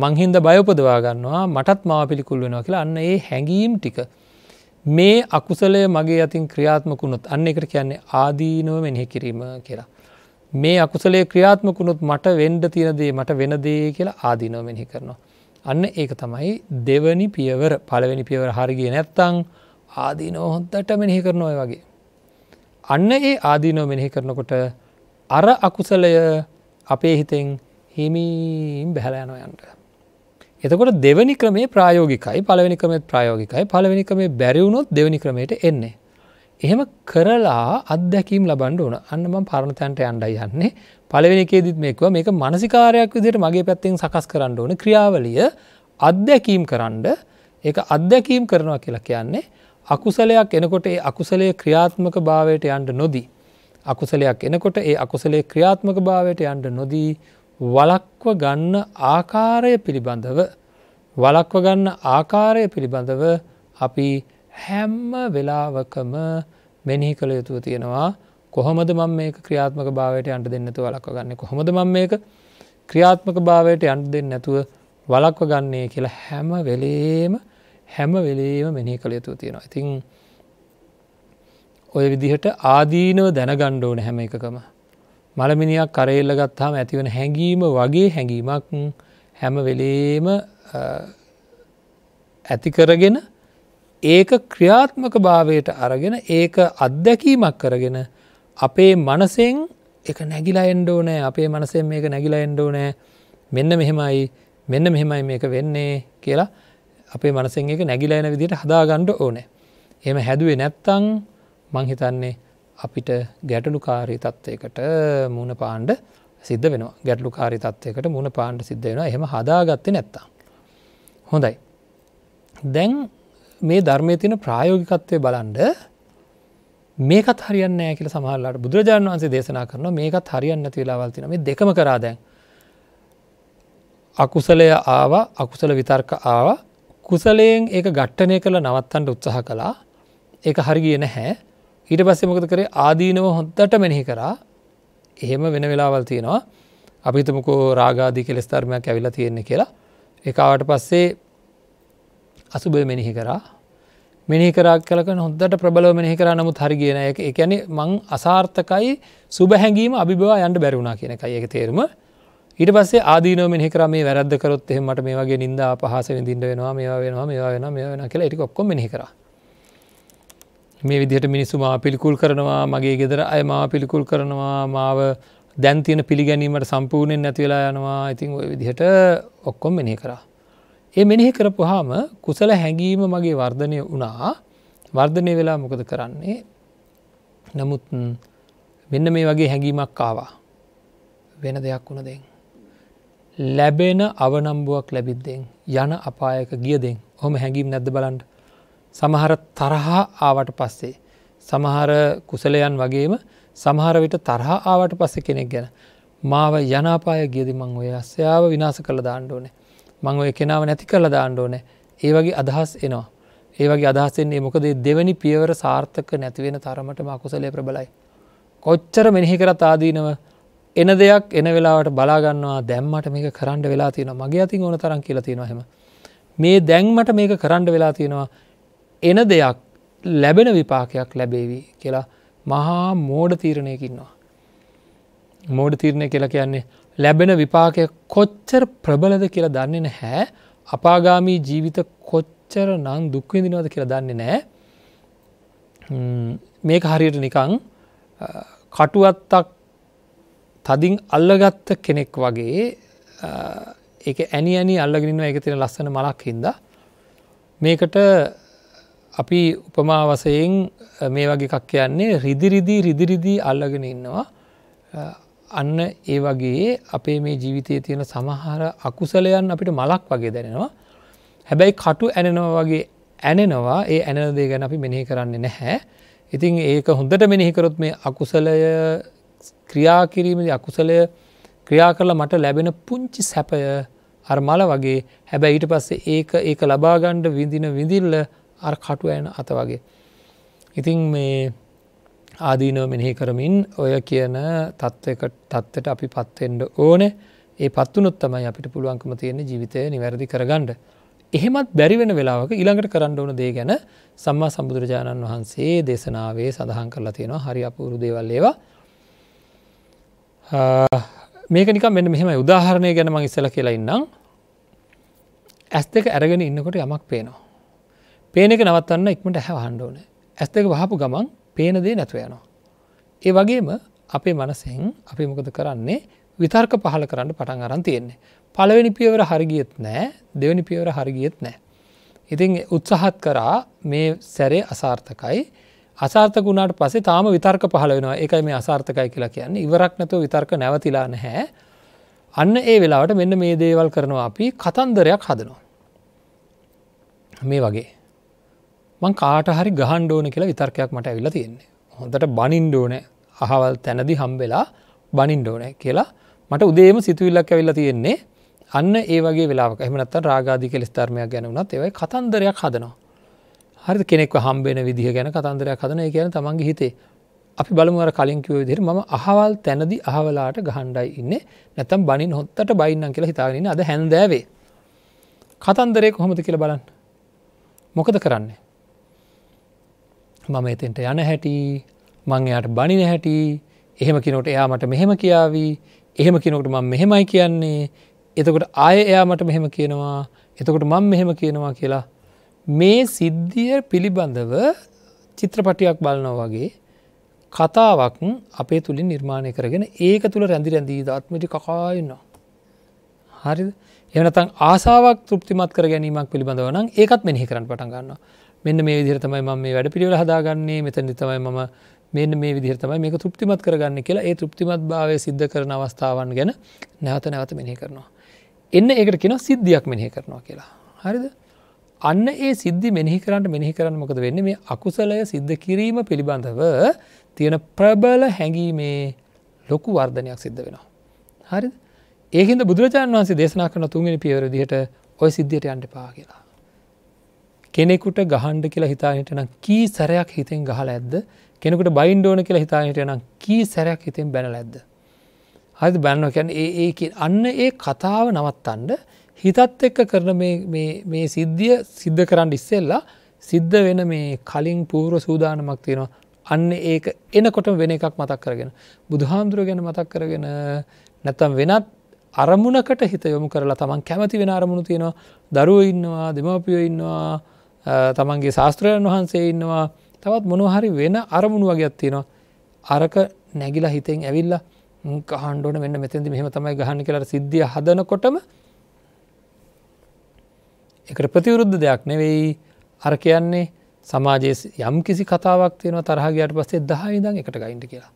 A: මංහින්ද බයපදවා ගන්නවා මටත් මාව පිළිකුල් වෙනවා කියලා අන්න ඒ හැඟීම් ටික. මේ අකුසලය මගේ අතින් ක්‍රියාත්මකුණොත් අන්න එකට කියන්නේ ආදීනුව මෙනෙහි කිරීම කියලා. මේ අකුසලේ ක්‍රියාත්මකුණොත් මට වෙන්ඩ තියෙනදේ මට වෙනදේ කියලා ආදීනව මෙනෙහි කරනවා. අන්න ඒක තමයි දෙවනි පියවර පළවෙනි පියවර හරිගේ නැත්තං ආදීනෝ හොන්තට මෙනෙහි කරනොය වගේ. අන්න ඒ ආදීනෝ මෙනෙහි කරනකොට අර අකුසලය අපේ හිතෙන් හිමීම් බැහලයනෝ යන්ට. එතකොට දෙවනි ක්‍රමේ ප්‍රායෝගිකයි පලවෙනි ක්‍රමේ ප්‍රායෝගිකයි පලවෙනි ක්‍රමේ බැරිවුණොත් දෙවනි ක්‍රමයට එන්නේ. එහෙම කරලා අත්දැකීම් ලබන්ඩ ඕන අන්නම පරණතැන්ට අන්ඩයි යන්නේ පලවෙනිකේදත් මේක්ව මේක මනසිකාරයක් විදිට මගේ පැත්තිෙන් සකස් කරන්න ඕන ක්‍රියාවලිය අත්දැකීම් කරන්ඩ ඒ අත්දැකීම් කරනවා කියලා කියන්නේ අකුසලයක් එනකොට ඒ අකුසලේ ක්‍රියාත්මක භාවයට යන්ට නොදී. අකුසලයක් එනකොට ඒ අකුසලේ ක්‍රියාත්මක භාවයට යන්ට නොදී වලක්ව ගන්න ආකාරය පිළිබඳව වලක්ව ගන්න ආකාරය පිළිබඳව අපි හැම්ම වෙලාවකම මෙනිහි කළ යුතුව තියෙනවා කොහොමද මං මේක ක්‍රියාත්මක භාවයට අන්ට දෙන්නතු වලක්ව ගන්න කොහොමද මං මේක ක්‍රියාත්මක භාවයට අන්ට දෙන්න නැතුව වලක්ව ගන්නේ කියලා හැම වෙලේම හැම වෙලේම මෙනෙහි කළ යුතු තියෙනවා ඉතිං ඔය විදිහට ආදීනව දැනගණ්ඩ ඕන හැම එකකම මළමිනියක් කරෙල්ල ගත්තාම ඇතිවන හැඟීම වගේ හැඟීමක් හැම වෙලේම ඇතිකරගෙන ඒක ක්‍රියාත්මක භාවයට අරගෙන ඒක අත්දැකීමක් කරගෙන අපේ මනසෙන් එක නැගිලා එන්ඩෝනෑ අපේ මනසෙන් මේක නැගිලා එන්ඩෝනෑ මෙන්න මෙහෙමයි මෙන්න මෙහෙමයි මේක වෙන්නේ කියලා අපේ මනසෙන් එක නැගිලා එන විදිට හදාගණ්ඩ ඕනෑ. එම හැදුවේ නැත්තං මංහිතන්නේ අපිට ගැටලුකාරී තත්ත්වයකට මුණ පාණ්ඩ සිද්ධ වෙන ගැටලුකාරි තත්වයකට මුණ පාණ්ඩ සිද්ධ වෙන එහම හදාගත්තේ නැත්තා. හොඳයි. දැන් මේ ධර්මය තින ප්‍රායෝගිකත්වය බලන්ඩ මේකත් හරින්න ඇකල සමහල්ලට බුදුරජාණන් වන්සේ දේශනා කරන මේකත් හරියන්න තිලාවල්තින මේ දෙකම කරා දැන්. අකුසලය ආවා අකුසල විතර්ක ආවා කුසලයෙන් ඒ ගට්ටනය කළ නවත්තන්ට උත්සාහ කලා ඒ හරි කිය නැහැ ඊට පස්සේ මොකද කරේ ආදීනව හොද්දට මෙනෙහි කරා එහෙම වෙන වෙලාවල් තියෙනවා අපිතමකෝ රාගාදී කෙලෙස් ධර්මයක් ඇවිලා තියෙන්නේ කියලා එකවට පස්සේ අසුබ මෙනෙහි කරා මෙනි කරක් කලක හොදට ප්‍රබලව මෙහි කර නමුත් හරි කියන එක එකැන මං අසාර්ථකයි සුබ හැඟීම අභිබවා යන්ට බැරිුණා කියන එක ඒක තේරුම ඊට පස්සේ ආදීනෝ මෙහි කර මේ වැරද්ද කරොත් එහෙම මට මේ වගේ නින්දා අපහාස විඳින්න වෙනවා මේවා වෙනවා මේවා වෙනවා මේවා වෙනවා කියලා ටික ඔක්කොම මෙහි කරා මේ විදිහට මිනිස්සු මා පිළිකුල් කරනවා මගේ ගෙදර අය මා පිළිකුල් කරනවා මාව දැන් තියෙන පිළිගැනීමට සම්පූර්ණයෙන් නැතිවෙලා යනවා ඉතින් ඔය විදිහට ඔක්කොම් මෙනෙහි කරා. ඒ මෙනෙහි කරපුහාම කුසල හැඟීම මගේ වර්ධනය වුණා වර්ධනය වෙලා මොකද කරන්නේ නමුත් මෙන්න මේ වගේ හැඟීමක් ආවා වෙන දෙයක් වුණ දෙෙන්. ලැබෙන අවනම්බුවක් ලැබිද්දෙන් යන අපායක ගියදෙන් හොම හැඟීම් නැද්ද බලන්ට සමහර තරහා ආවට පස්සේ සමහර කුසලයන් වගේම සමහර විට තරහා ආවට පස්ස කෙනෙක් ගැන මාව යනාපාය ගියදි මං ඔය අස්යාව විනාස කළ දාණ්ඩෝනේ මං ඔය කෙනාව නැති කළ දාණ්ඩෝනේ ඒ වගේ අදහස් එනවා ඒ වගේ අදහස්සෙන්නේ මොකදේ දෙවැනි පියවර සාර්ථක නැතිවෙන තරමට මකුසලය ප්‍රබලයි කොච්චර මෙනෙහි කරත් ආදීනව එන දෙයක් එන වෙලාවට බලාගන්නවා දැම්මට මේක කරන්න වෙලා තියෙන මගේ අතින් ඕන තරන් කියලා තියෙනවා හෙම මේ දැන්මට මේක කරන්න වෙලා තියෙනවා එන දෙයක් ලැබෙන විපාකයක් ලැබේවී කියලා මහා මෝඩ තීරණයකින්නවා. මෝඩ තීරණය කියලා කියන්නේ ලැබෙන විපාකය කොච්චර ප්‍රබලද කියලා දන්නේ නැහැ අපාගාමී ජීවිත කොච්චර නං දුක්විඳනවද කියලා දන්නේ නෑ මේක හරියට නිකං කටුවත්තක් තදින් අල්ලගත්ත කෙනෙක් වගේ එක ඇනි ඇනි අල්ලගෙනව එක තින ලස්සන මලක් හින්ද මේකට අපි උපමා වසයෙන් මේ වගේ එකක් කියන්නේ රිදිරිදිී රිදිරිදිී අල්ලගෙන ඉන්නවා අන්න ඒ වගේ අපේ මේ ජීවිතය තියෙන සමහර අකුසලයන් අපිට මලක් වගේ දැනෙනවා හැබැයි කටු ඇනෙනවා වගේ ඇනෙනවා ඒ ඇනදේ ගැන අපි මෙනෙහි කරන්නේ නැහැ ඉතින් ඒක හොඳට මෙනෙහිකරොත් මේ අකුසලය ක්‍රියා කිරීමද අකුසලය ක්‍රියා කරලා මට ලැබෙන පුංචි සැපය අර මල වගේ හැබැ ඊට පස්සේ ඒක ඒක ලබාගණ්ඩ විඳින විඳිල්ල අර කටුවයන අත වගේ. ඉතින් මේ ආදීනව මෙනෙහි කරමින් ඔය කියන තත්ත්වට අපි පත්වෙන්ඩ ඕනේ ඒ පත්වනුත් තමයි අපිට පුළුවන්කම තියෙන ජීවිතය නිවැරදි කරගණ්ඩ. එහෙමත් බැරිවෙන වෙලාවක ඉළඟට කරන්න ඕන දේ ගැන සම්මා සම්බුදුරජාණන් වහන්සේ දේශනාවේ සඳහන් කරලා තියෙනවා හරි අපූරු දේවල්ලේවා මේක නික මෙන්න මෙහෙම උදාහරණය ගැන මං ඉස්සල කියලා ඉන්නම් ඇස් දෙක ඇරගෙන ඉන්නකොට යමක් පේනවා. පේන එක නවත්තන්න ඉක්මට හැ හන්ඩෝන ඇස් දෙක වහපු ගමන් පේන දේ නැතුව යනවා. ඒ වගේම අපේ මනසෙන් අපි මොකද කරන්නේ විතර්ක පහල කරන්න පටන් අරන් තියෙන්නේ. පලවෙනි පියවර හරිගියත් නෑ දෙවනි පියවර හරිගියත් නෑ. ඉතින් උත්සහත් කරා මේ සැරේ අසාර්ථකයි අසාර්ථක වුණට පසේ තාම විතර්ක පහල වෙනවා එකයි මේ අසාර්ථකයි කියලා කියන්නේ ඉවරක් නැතුව විතර්ක නැවතිලා නැහැ අන්න ඒ වෙලාවට මෙන්න මේ දේවල් කරනවා අපි කතන්දරයක් හදනවා මේ වගේ මං කාට හරි ගහන්්ඩෝන කියලා විතර්කයක් මට ඇවිලා තියෙන්නේ හොඳට බනින්්ඩෝන අහවල් තැනදි හම්බෙලා බනින්්ඩෝන කියලා මට උදේම සිතුවිල්ලක් ඇවිල්ලා තියෙන්නේ අන්න ඒ වගේ වෙලාක් එමනත් රාගාදි කෙලස්ථර්මයක් ගැනුනත් ඒවයි කතන්දරයක් හදනවා හරි කෙනෙක් හම්බෙන විදිහ ගැන කතන්දරයක් හදන කියන තමන්ගේ හිතේ අපි බලමුවර කලින් කිව විදිර ම අහවල් තැනදි අහවලාට ගහන්ඩයි ඉන්න නැතම් බනින් හොත්තට බයින්න කියලා හිතාගෙන අද හැන්දෑවේ. කතන්දරය කොහොමද කියල බලන්න. මොකද කරන්නේ. මම එතෙන්ට යන හැටි මං එයාට බනින හැටි එහෙම කිනොට එයාමට මෙහෙම කියාවී එහෙම කිනොට මං මෙහෙමයි කියන්නේ එතකොට ආය එයාමට මෙහෙම කියනවා එතකොට මං මෙහෙම කියනවා කියලා මේ සිද්ධිය පිළිබඳව චිත්‍රපටියක් බලනව වගේ කතාවක් අපේ තුළින් නිර්මාණය කරගෙන ඒක තුළ රැඳි රැඳී ධත්මටි කකායන්නවා. හරි එනතන් ආසාාවක් තෘප්තිමත් කර ගැනීමක් පිළිබඳවන ඒකත් මෙහි කරන්න පටන් ගන්න මෙන්න මේ විදිරතමයි ම මේ වැඩ පිළිවෙල හදාගන්නේ මෙතැනි තමයි ම මෙන්න මේ විදිරතමයි මේක තෘප්තිමත් කරගන්න කියලා ඒ තෘප්තිමත් භාවය සිද්ධ කරන අවස්ථාවන් ගැන නැවත නැවත මෙහි කරනවා. එන්න ඒකට කෙන සිද්ධියක් මෙහි කරනවා කියලා. හරිද? අන්න ඒ සිද්ධි මෙනිහි කරන්නට මෙනිහි කරන්න මොකද වෙන්න මේ අකුසලය සිද්ධ කිරීම පිළිබඳව තියෙන ප්‍රබල හැඟීමේ ලොකු වර්ධනයක් සිද්ධ වෙනවා. හරි ඒහින්ද බුදුරජාණන් වන්සේ දේශනා කරන තුන්ගෙන පියවර දිහට ඔය සිද්ධියට අන්ට පා කියලා. කෙනෙකුට ගහන්ඩ කියලා හිතානට නම් කී සැරයක් හිතෙන් ගහල ඇද කෙනෙකුට බයින් ඕන කියලා හිතානට නම් කී සැරයක් හිතෙන් බැන ඇද. හරි බැන්නෝ කැන් ඒ අන්න ඒ කතාව නවත්තන්ඩ හිතත් එක්ක කරන මේ සිද්ධිය සිද්ධ කරන්න ඉස්සෙල්ලා සිද්ධ වෙන මේ කලින් පූර්ව සූදානමක් තියෙනවා අන්න ඒක එනකොට වෙන එකක් මතක් කරගෙන. බුදුහාමුදුරුව ගැන මතක් කරගෙන නැත්තම් වෙනත් අරමුණකට හිත යොමු කරලා තමන් කැමති වෙන අරමුණු තියෙනවා දරුව ඉන්නවා දෙමාපියෝ ඉන්නවා තමන්ගේ ශාස්ත්‍රයන් වහන්සේ ඉන්නවා තවත් මොනහරි වෙන අරමුණු වගේත් තියෙනවා අරක නැගිලා හිතෙන් ඇවිල්ලා කහන්ඩෝන මෙන්න මෙතැදි මෙහම තමයි ගහන්න කියලට සිද්ධිය හදනකොටම එකට ප්‍රතිවරුද්ධ දෙයක් නෙවෙයි අර කියන්නේ සමාජයේ යම් කිසි කතාවක් තියෙන තරහගේයට පස්සේ දහයිදං එකට ගයින්ට කියලා.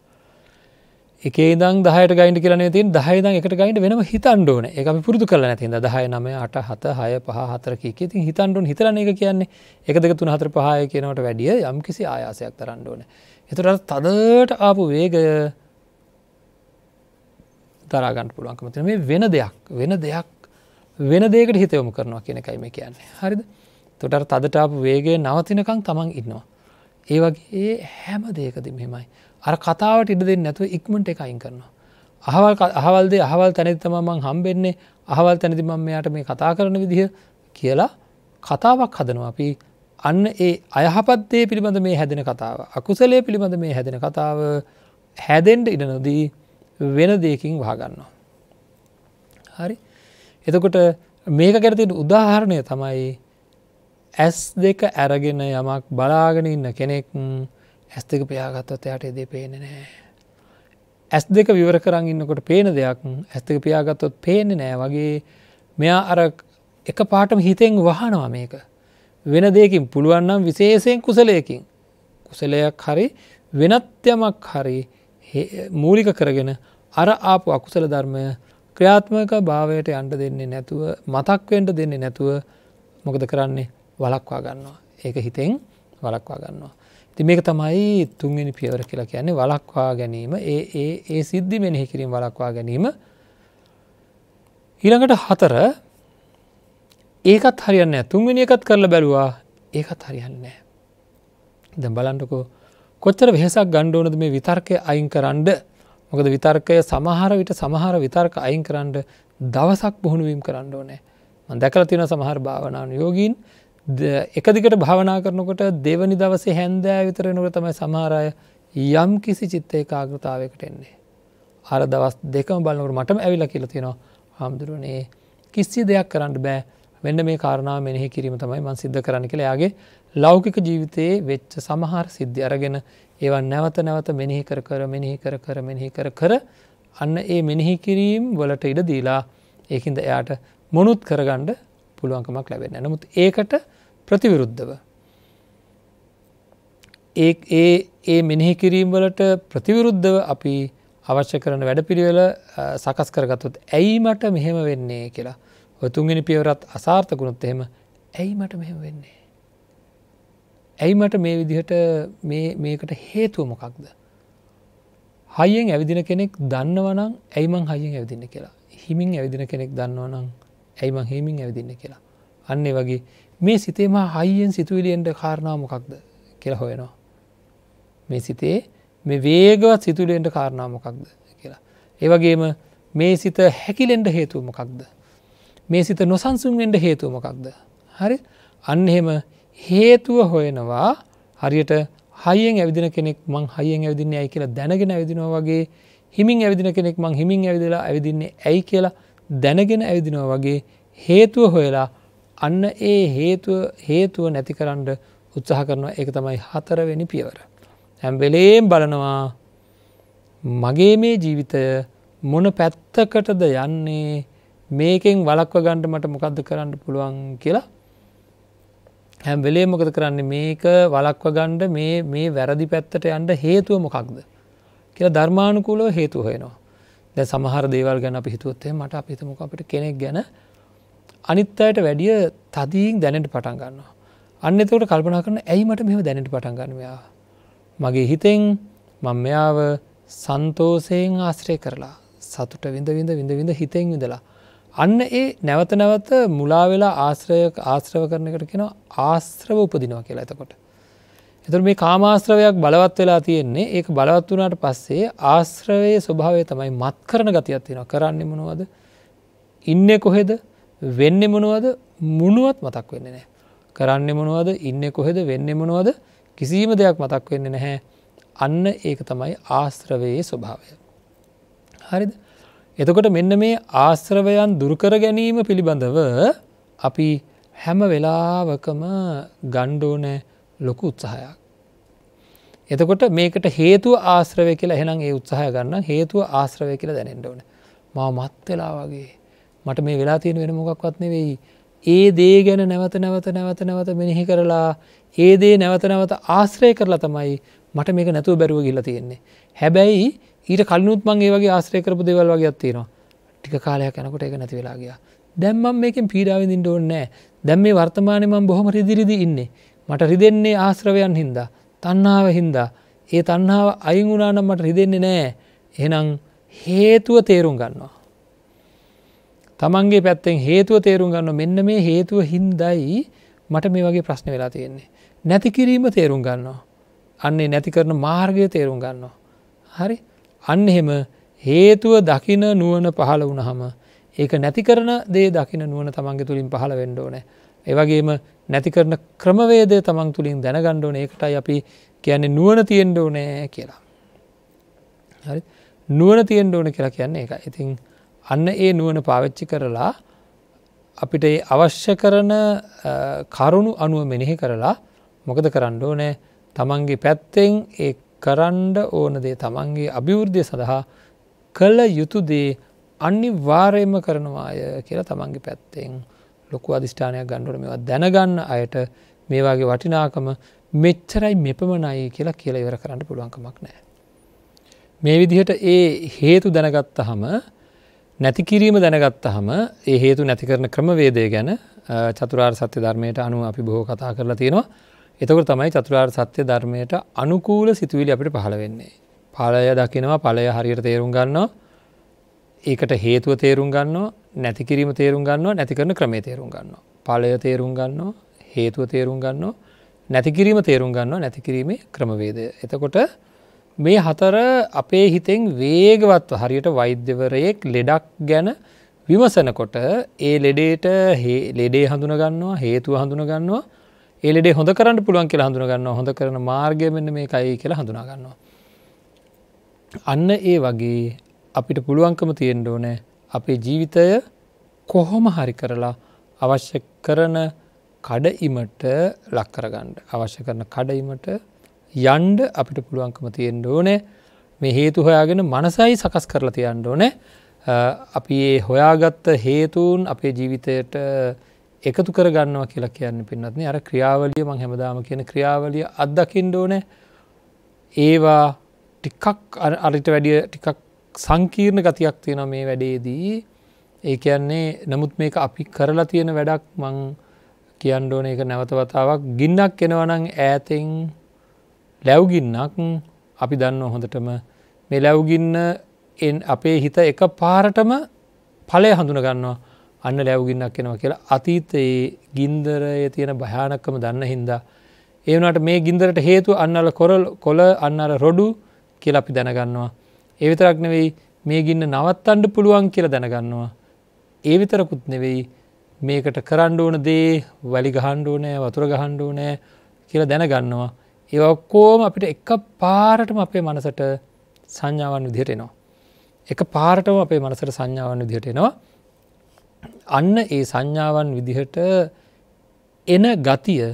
A: එකේ දං දහයට ගයින්ට කියලන තින් දහයිදං එකට ගයින්ට වෙනම හිතන්ඩුවන එක පුරදු කල නැතිද දහය නම අට හත හය පහ හතරකි ති හිතන්ඩුන් හිතරන එක කියන්නේ එක දෙක තුන හතර පහය කියනවට වැඩිය යම් කිසි ආයාසයක් තරන්ඩුවන. එතුට තදට ආපු වේගය දරාගන්න පුළුවන්කමතින මේ වෙන දෙයක් වෙන දෙයක් වෙන දේකට හිතයොමු කරනවා කියන එකයි මේ කියන්නේ හරිද තොටර තදටාපු වේගේ නවතිනකං තමන් ඉන්නවා. ඒ වගේ ඒ හැම දෙයකද මෙමයි. අර කතාවට ඉඩ දෙන්න නැතුව ඉක්මට එකයින් කරනවා. අහවල් අහවල්දේ අහවල් තැනෙත්තම මං හම්බෙන්නේ අහවල් තැනති මං මෙයාට මේ කතා කරන විදිහ කියලා කතාවක් හදනවා අපි අන්න ඒ අයහපත්දේ පිළිබඳ මේ හැදෙන කතාව අකුසලේ පිළිබඳ මේ හැදෙන කතාව හැදෙන්ට ඉඩ නොදී වෙන දෙයකින් වාගන්නවා. හරි? එතකොට මේක කරතිට උදාහරණය තමයි ඇස් දෙක ඇරගෙන යමක් බලාගෙන ඉන්න කෙනෙක් ඇස් දෙක පියාගත්තොත් එයට එදේ පේන නෑ. ඇස් දෙක විවර කරන්න ඉන්නකොට පේන දෙයක් ඇස් දෙක පියාගත්තොත් පේන නෑ වගේ මෙයා අර එක පාටම හිතෙන් වහනවා මේක. වෙන දෙකින් පුළුවන්නම් විශේෂයෙන් කුසලයකින්. කුසලයක් හරි වෙනත් යමක් හරි මූලික කරගෙන අර ආපු අකුසල ධර්මය ක්‍රියාත්මක භාවයට යන්ට දෙන්නේ නැතුව මතක්වෙන්ට දෙන්නේ නැතුව මොකද කරන්නේ වලක්වා ගන්නවා. ඒක හිතෙන් වලක්වා ගන්නවා. ති මේක තමයි තුන්වෙනි පියවර කියලා කියන්නේ වලක්වා ගැනීම ඒ ඒ ඒ සිද්ධි මෙනෙහි කිරින් වලක්වා ගැනීම ඊළඟට හතර ඒකත් හරියන්න තුන්වෙනි එකත් කරලා බැලවා ඒකත් හරියන්නේ. ද බලන්ටකෝ කොච්චර වෙහසක් ගණ්ඩෝනද මේ විතර්කය අයින් කරන්ඩ මොකද විතර්කය සමහර විට සමහර විතර්ක අයින් කරන්න දවසක් පුහුණුවීම් කරන්න ඕනෑ මන් දැකල තියෙන සමහර භාවනාන යෝගීන් එකදිකට භාවනා කරනකොට දෙවනි දවසේ හැන්දෑ විතර නුර තමයි සමහරය යම් කිසි චිත්තේ කාග්‍රතාවකට එන්නේ. අර දවස් දෙකම බලනකට මටම ඇවිල කියල තියෙනවා හාමුදුරුවනේ කිසි දෙයක් කරන්න බෑ මෙන්න මේ කාරණාව මෙනෙහි කිරීම තමයි මන් සිද්ධ කරන්න කළ යාගේ ලෞකික ජීවිතයේ වෙච්ච සමහර සිද්ධි අරගෙන ඒවන් නැවත නැවත මෙනෙහි කර කර මෙනෙහි කර කර මෙනෙහි කර කර අන්න ඒ මෙනෙහි කිරීම් වලට ඉඩ දීලා ඒකින්ද එයාට මොනුත් කරගණ්ඩ පුළුවන්කමක් ලැබෙන නමුත් ඒකට ප්‍රතිවිරුද්ධව. ඒ ඒ මෙනෙහි කිරීම් වලට ප්‍රතිවිරුද්ධව අපි අවශ්‍ය කරන වැඩපිළිවෙල සකස් කරගත්තුත් ඇයි මට මෙහෙම වෙන්නේ කියලා ඔතුන්ගෙන පියවරත් අසාර්ථකුණොත් එහෙම ඇයි මට මෙහෙම වෙන්නේ. ඇයි මට මේ විදිහට මේකට හේතුව මොකක්ද. හයියෙන් ඇවිදින කෙනෙක් දන්නවනම් ඇයිමං හයියෙන් ඇවිදින්න කියලා හිමින් ඇවිදින කෙනෙක් දන්නවනම් ඇයිමං හිමින් ඇවිදින්න කියලා. අන්නේ වගේ මේ සිතේම හයියෙන් සිතුවිලියෙන්ට කාරණාමොකක්ද කියලා හොයනවා. මේ සිතේ මේ වේගවත් සිතුලෙන්ට කාරණාමොකක්ද කියලා. ඒවගේම මේ සිත හැකිලෙන්ට හේතුවමකක්ද. මේ සිත නොසන්සුන්ෙන්ට හේතුවමකක්ද. හරි අන්න එහෙම හේතුව හොයනවා හරියට හයියෙන් ඇවිදින කෙනෙක් මං හයියෙන් ඇවිදින්නේ ඇයි කියලා දැනගෙන ඇවිදිනවා වගේ හිමින් ඇවිදින කෙනෙක් මං හිමින් ඇවිදලා ඇවිදින්නේ ඇයි කියලා දැනගෙන ඇවිදිනවා වගේ හේතුව හොයලා අන්න ඒ හේතුව හේතුව නැති කරන්න උත්සාහ කරනවා එක තමයි හතරවෙනි පියවර. හැම්වෙලේම් බලනවා මගේ මේ ජීවිතය මොන පැත්තකටද යන්නේ මේකෙන් වලක්ව ගණ්ඩ මට මොකක්ද කරන්න පුළුවන් කියලා හැම් වෙලේ මොකද කරන්නේ මේක වලක්ව ගණ්ඩ මේ මේ වැරදි පැත්තට යන්ඩ හේතුව මොකක්ද කියලා ධර්මානුකූලව හේතු හයනවා දැ සමහර දේවල් ගැන පිහිතුවත්තේ මට අපිතමක අපට කෙනෙක් ගැන අනිත් අයට වැඩිය තදීන් දැනට පටන් ගන්නවා අන්න එතකට කල්පනා කරන ඇයි මට මෙම දැනට පටන් ගන්නවා මගේ හිතෙන් මං මෙයාව සන්තෝසයෙන් ආශ්‍රය කරලා සතුට විඳ විඳ විඳ විඳ හිතෙන් විඳලා අන්න ඒ නැවත නැවත මුලා වෙලා ආශ්‍රයක ආශ්‍රව කරන එකට කෙන ආශ්‍රව උපදිනවා කියලා එතකොට. එතුර මේ කාමාශ්‍රවයක් බලවත් වෙලා තියෙන්නේ ඒ බලවත් වනාට පස්සේ ආශ්‍රවයේ ස්වභාවය තමයි මත් කරන ගතියක් තියෙන කරන්නේ මොනවද ඉන්න කොහෙද වෙන්න මොනවද මුණුවත් මතක් වෙන්න නෑ. කරන්න මොනවද ඉන්න කොහෙද වෙන්න මොනවද කිසිීම දෙයක් මතක් වෙන්න නැහැ අන්න ඒක තමයි ආශ්‍රවයේ ස්වභාවය. හරිද? එතකොට මෙන්න මේ ආශ්‍රවයන් දුරුකර ගැනීම පිළිබඳව අපි හැම වෙලාවකම ගණ්ඩෝනෑ ලොකු උත්සාහයක්. එතකොට මේකට හේතුව ආශ්‍රවය කියලා හෙනම් ඒ උත්සාහය ගන්න හේතුව ආශ්‍රවය කියලා දැනෙන්ට ඕන මා මත් වෙලා වගේ මට මේ වෙලා තියෙන වෙන මොකක්වත් නෙවෙයි ඒ දේ ගැන නැවත නැවත නැවත නැවත මෙනෙහි කරලා ඒ දේ නැවත නැවත ආශ්‍රය කරලා තමයි මට මේක නැතුව බැරුව ගිල තියෙන්නේ. හැබැයි ඊට කලනුත් මං ඒ වගේ ආශ්‍රය කරපු දෙවල් වගේ අත්තිේනවා ටික කාලයක් යනකොට එක නැති වෙලා ගියා දැම්මම් මේකින් පීඩාවඳින්ට ඕන්නෑ දැම් මේ වර්තමානයම බොහොම රිදිරිදි ඉන්නේ මට රිදෙන්නේ ආශ්‍රවයන් හින්දා තන්නාව හින්දා ඒ තන්නාව අයිගුණානම් මට රිදෙන්නේ නෑ එනම් හේතුව තේරුම් ගන්නවා. තමන්ගේ පැත්තෙන් හේතුව තේරුම් ගන්න මෙන්න මේ හේතුව හින්දයි මට මේ වගේ ප්‍රශ්න වෙලා තියෙන්නේ. නැතිකිරීම තේරුම් ගන්නවා. අන්නේ නැති කරන මාර්ගය තේරුම් ගන්නවා. හරි අන්න එහෙම හේතුව දකින නුවන පහළ වුණහම ඒක නැති කරන දේ දකින නුවන තමන්ගේ තුළින් පහළ වෙන්ඩෝන. ඒවගේම නැති කරන ක්‍රමවේදය තමන් තුළින් දැනගණ්ඩෝන එකටයි අපි කියන්නේ නුවන තියෙන්ඩෝ නෑ කියලා. හරි නුවන තියෙන්ඩෝන කියලා කියන්නේ එක ඉතින් අන්න ඒ නුවන පාවිච්චි කරලා අපිට අවශ්‍ය කරන කරුණු අනුව මෙනෙහි කරලා මොකද කරන්න ඕනෑ තමන්ගේ පැත්තෙන් ඒ කරන්ඩ ඕන දේ තමන්ගේ අභිවෘද්ධය සඳහා කළ යුතු දේ අනිවාර්යම කරනවාය කියලා තමන්ගේ පැත්තෙන් ලොකු අධිෂ්ඨානයක් ගණ්ඩුවන මෙවා දැනගන්න අයට මේවාගේ වටිනාකම මෙච්චරයි මෙපමණයි කියලා කියල ඉවර කරන්න පුළුවන්කමක් නෑ. මේ විදිහට ඒ හේතු දැනගත්ත හම නැති කිරීම දැනගත්ත හම ඒ හේතු නැති කරන ක්‍රමවේදය ගැන චතුරාර් සත්‍ය ධර්මයට අනුව අපි බොහෝ කතා කරලා තියෙනවා එතකට තමයි චතුරාර් සත්‍ය ධර්මයට අනුකූල සිතුවිලි අපිට පහළ වෙන්නේ. පලය දකිනවා පලය හරියට තේරුම් ගන්නවා ඒකට හේතුව තේරුම් ගන්නවා නැතිකිරීම තේරුම් ගන්නවා නැතිකරන ක්‍රමේ තේරුම් ගන්නවා. පලය තේරුම් ගන්නවා හේතුව තේරුම් ගන්නවා නැතිකිරීම තේරුම් ගන්නවා නැතිකිරීමේ ක්‍රමවේදය. එතකොට මේ හතර අපේ හිතෙන් වේගවත්ව හරියට වෛද්‍යවරයෙක් ලෙඩක් ගැන විමසනකොට ඒ ලෙඩේට ලෙඩේ හඳුනගන්නවා හේතුව හඳුනගන්නවා එලෙඩ හොඳ කරන්න පුළුවන් කියලා හඳුනගන්න හොඳ කරන මාර්ගය මෙන්න මේ කයි කියලා හඳුනාගන්නවා. අන්න ඒ වගේ අපිට පුළුවන්කම තියෙන්ඩ ඕනෑ අපේ ජීවිතය කොහොම හරි කරලා අවශ්‍ය කරන කඩඉමට ලක්කරගණ්ඩ අවශ්‍ය කරන කඩයිමට යන්ඩ අපිට පුළුවන්කම තියෙන්ඩ ඕනෑ මේ හේතු හොයාගෙන මනසයි සකස් කරලා තියන්න ඕනෑ අපි ඒ හොයාගත්ත හේතුවන් අපේ ජීවිතයට එකතු කර ගන්නවා කියලා කියන්න පින්නත්න්නේ අර ක්‍රියාවලිය මං හැමදාම කියන ක්‍රියාවලිය අත්දකිින් ඕන ඒවා ටිකක් අරිට වැඩිය ටිකක් සංකීර්ණ ගතියක් තියෙන මේ වැඩේදී ඒ කියන්නේ නමුත් මේක අපි කරලා තියෙන වැඩක් මං කියන්න ඕන එක නැවතවතාවක් ගින්නක් එෙනවනං ඈතෙන් ලැව්ගින්නක් අපි දන්න හොඳටම මේ ලැව්ගින්න අපේ හිත එක පාරටම පලය හඳුන ගන්නවා අන්න ලැව්ගින්නක් එෙනවා කියලා අතීතයේ ගින්දරය තියෙන භයානක්කම දන්න හින්දා. ඒවනට මේ ගින්දරට හේතු අන්නල කොරල් කොල අන්නර රොඩු කියල අපි දැනගන්නවා. ඒවිතරක් නෙවෙයි මේ ගින්න නවත් අන්ඩ පුළුවන් කියල දැනගන්නවා. ඒවිතරකුත් නෙවෙයි මේකට කරණ්ඩුවන දේ වැලි ගහන්්ඩුවනෑ වතුර ගහන්්ඩුවනෑ කියල දැනගන්නවා. ඒවක්කෝම අපිට එක පාරටම අපේ මනසට සංඥාවන් විදිහටෙනවා. එක පාරටම අපේ මනසට සංඥාවන් විදිහටෙනවා අන්න ඒ සංඥාවන් විදිහට එන ගතිය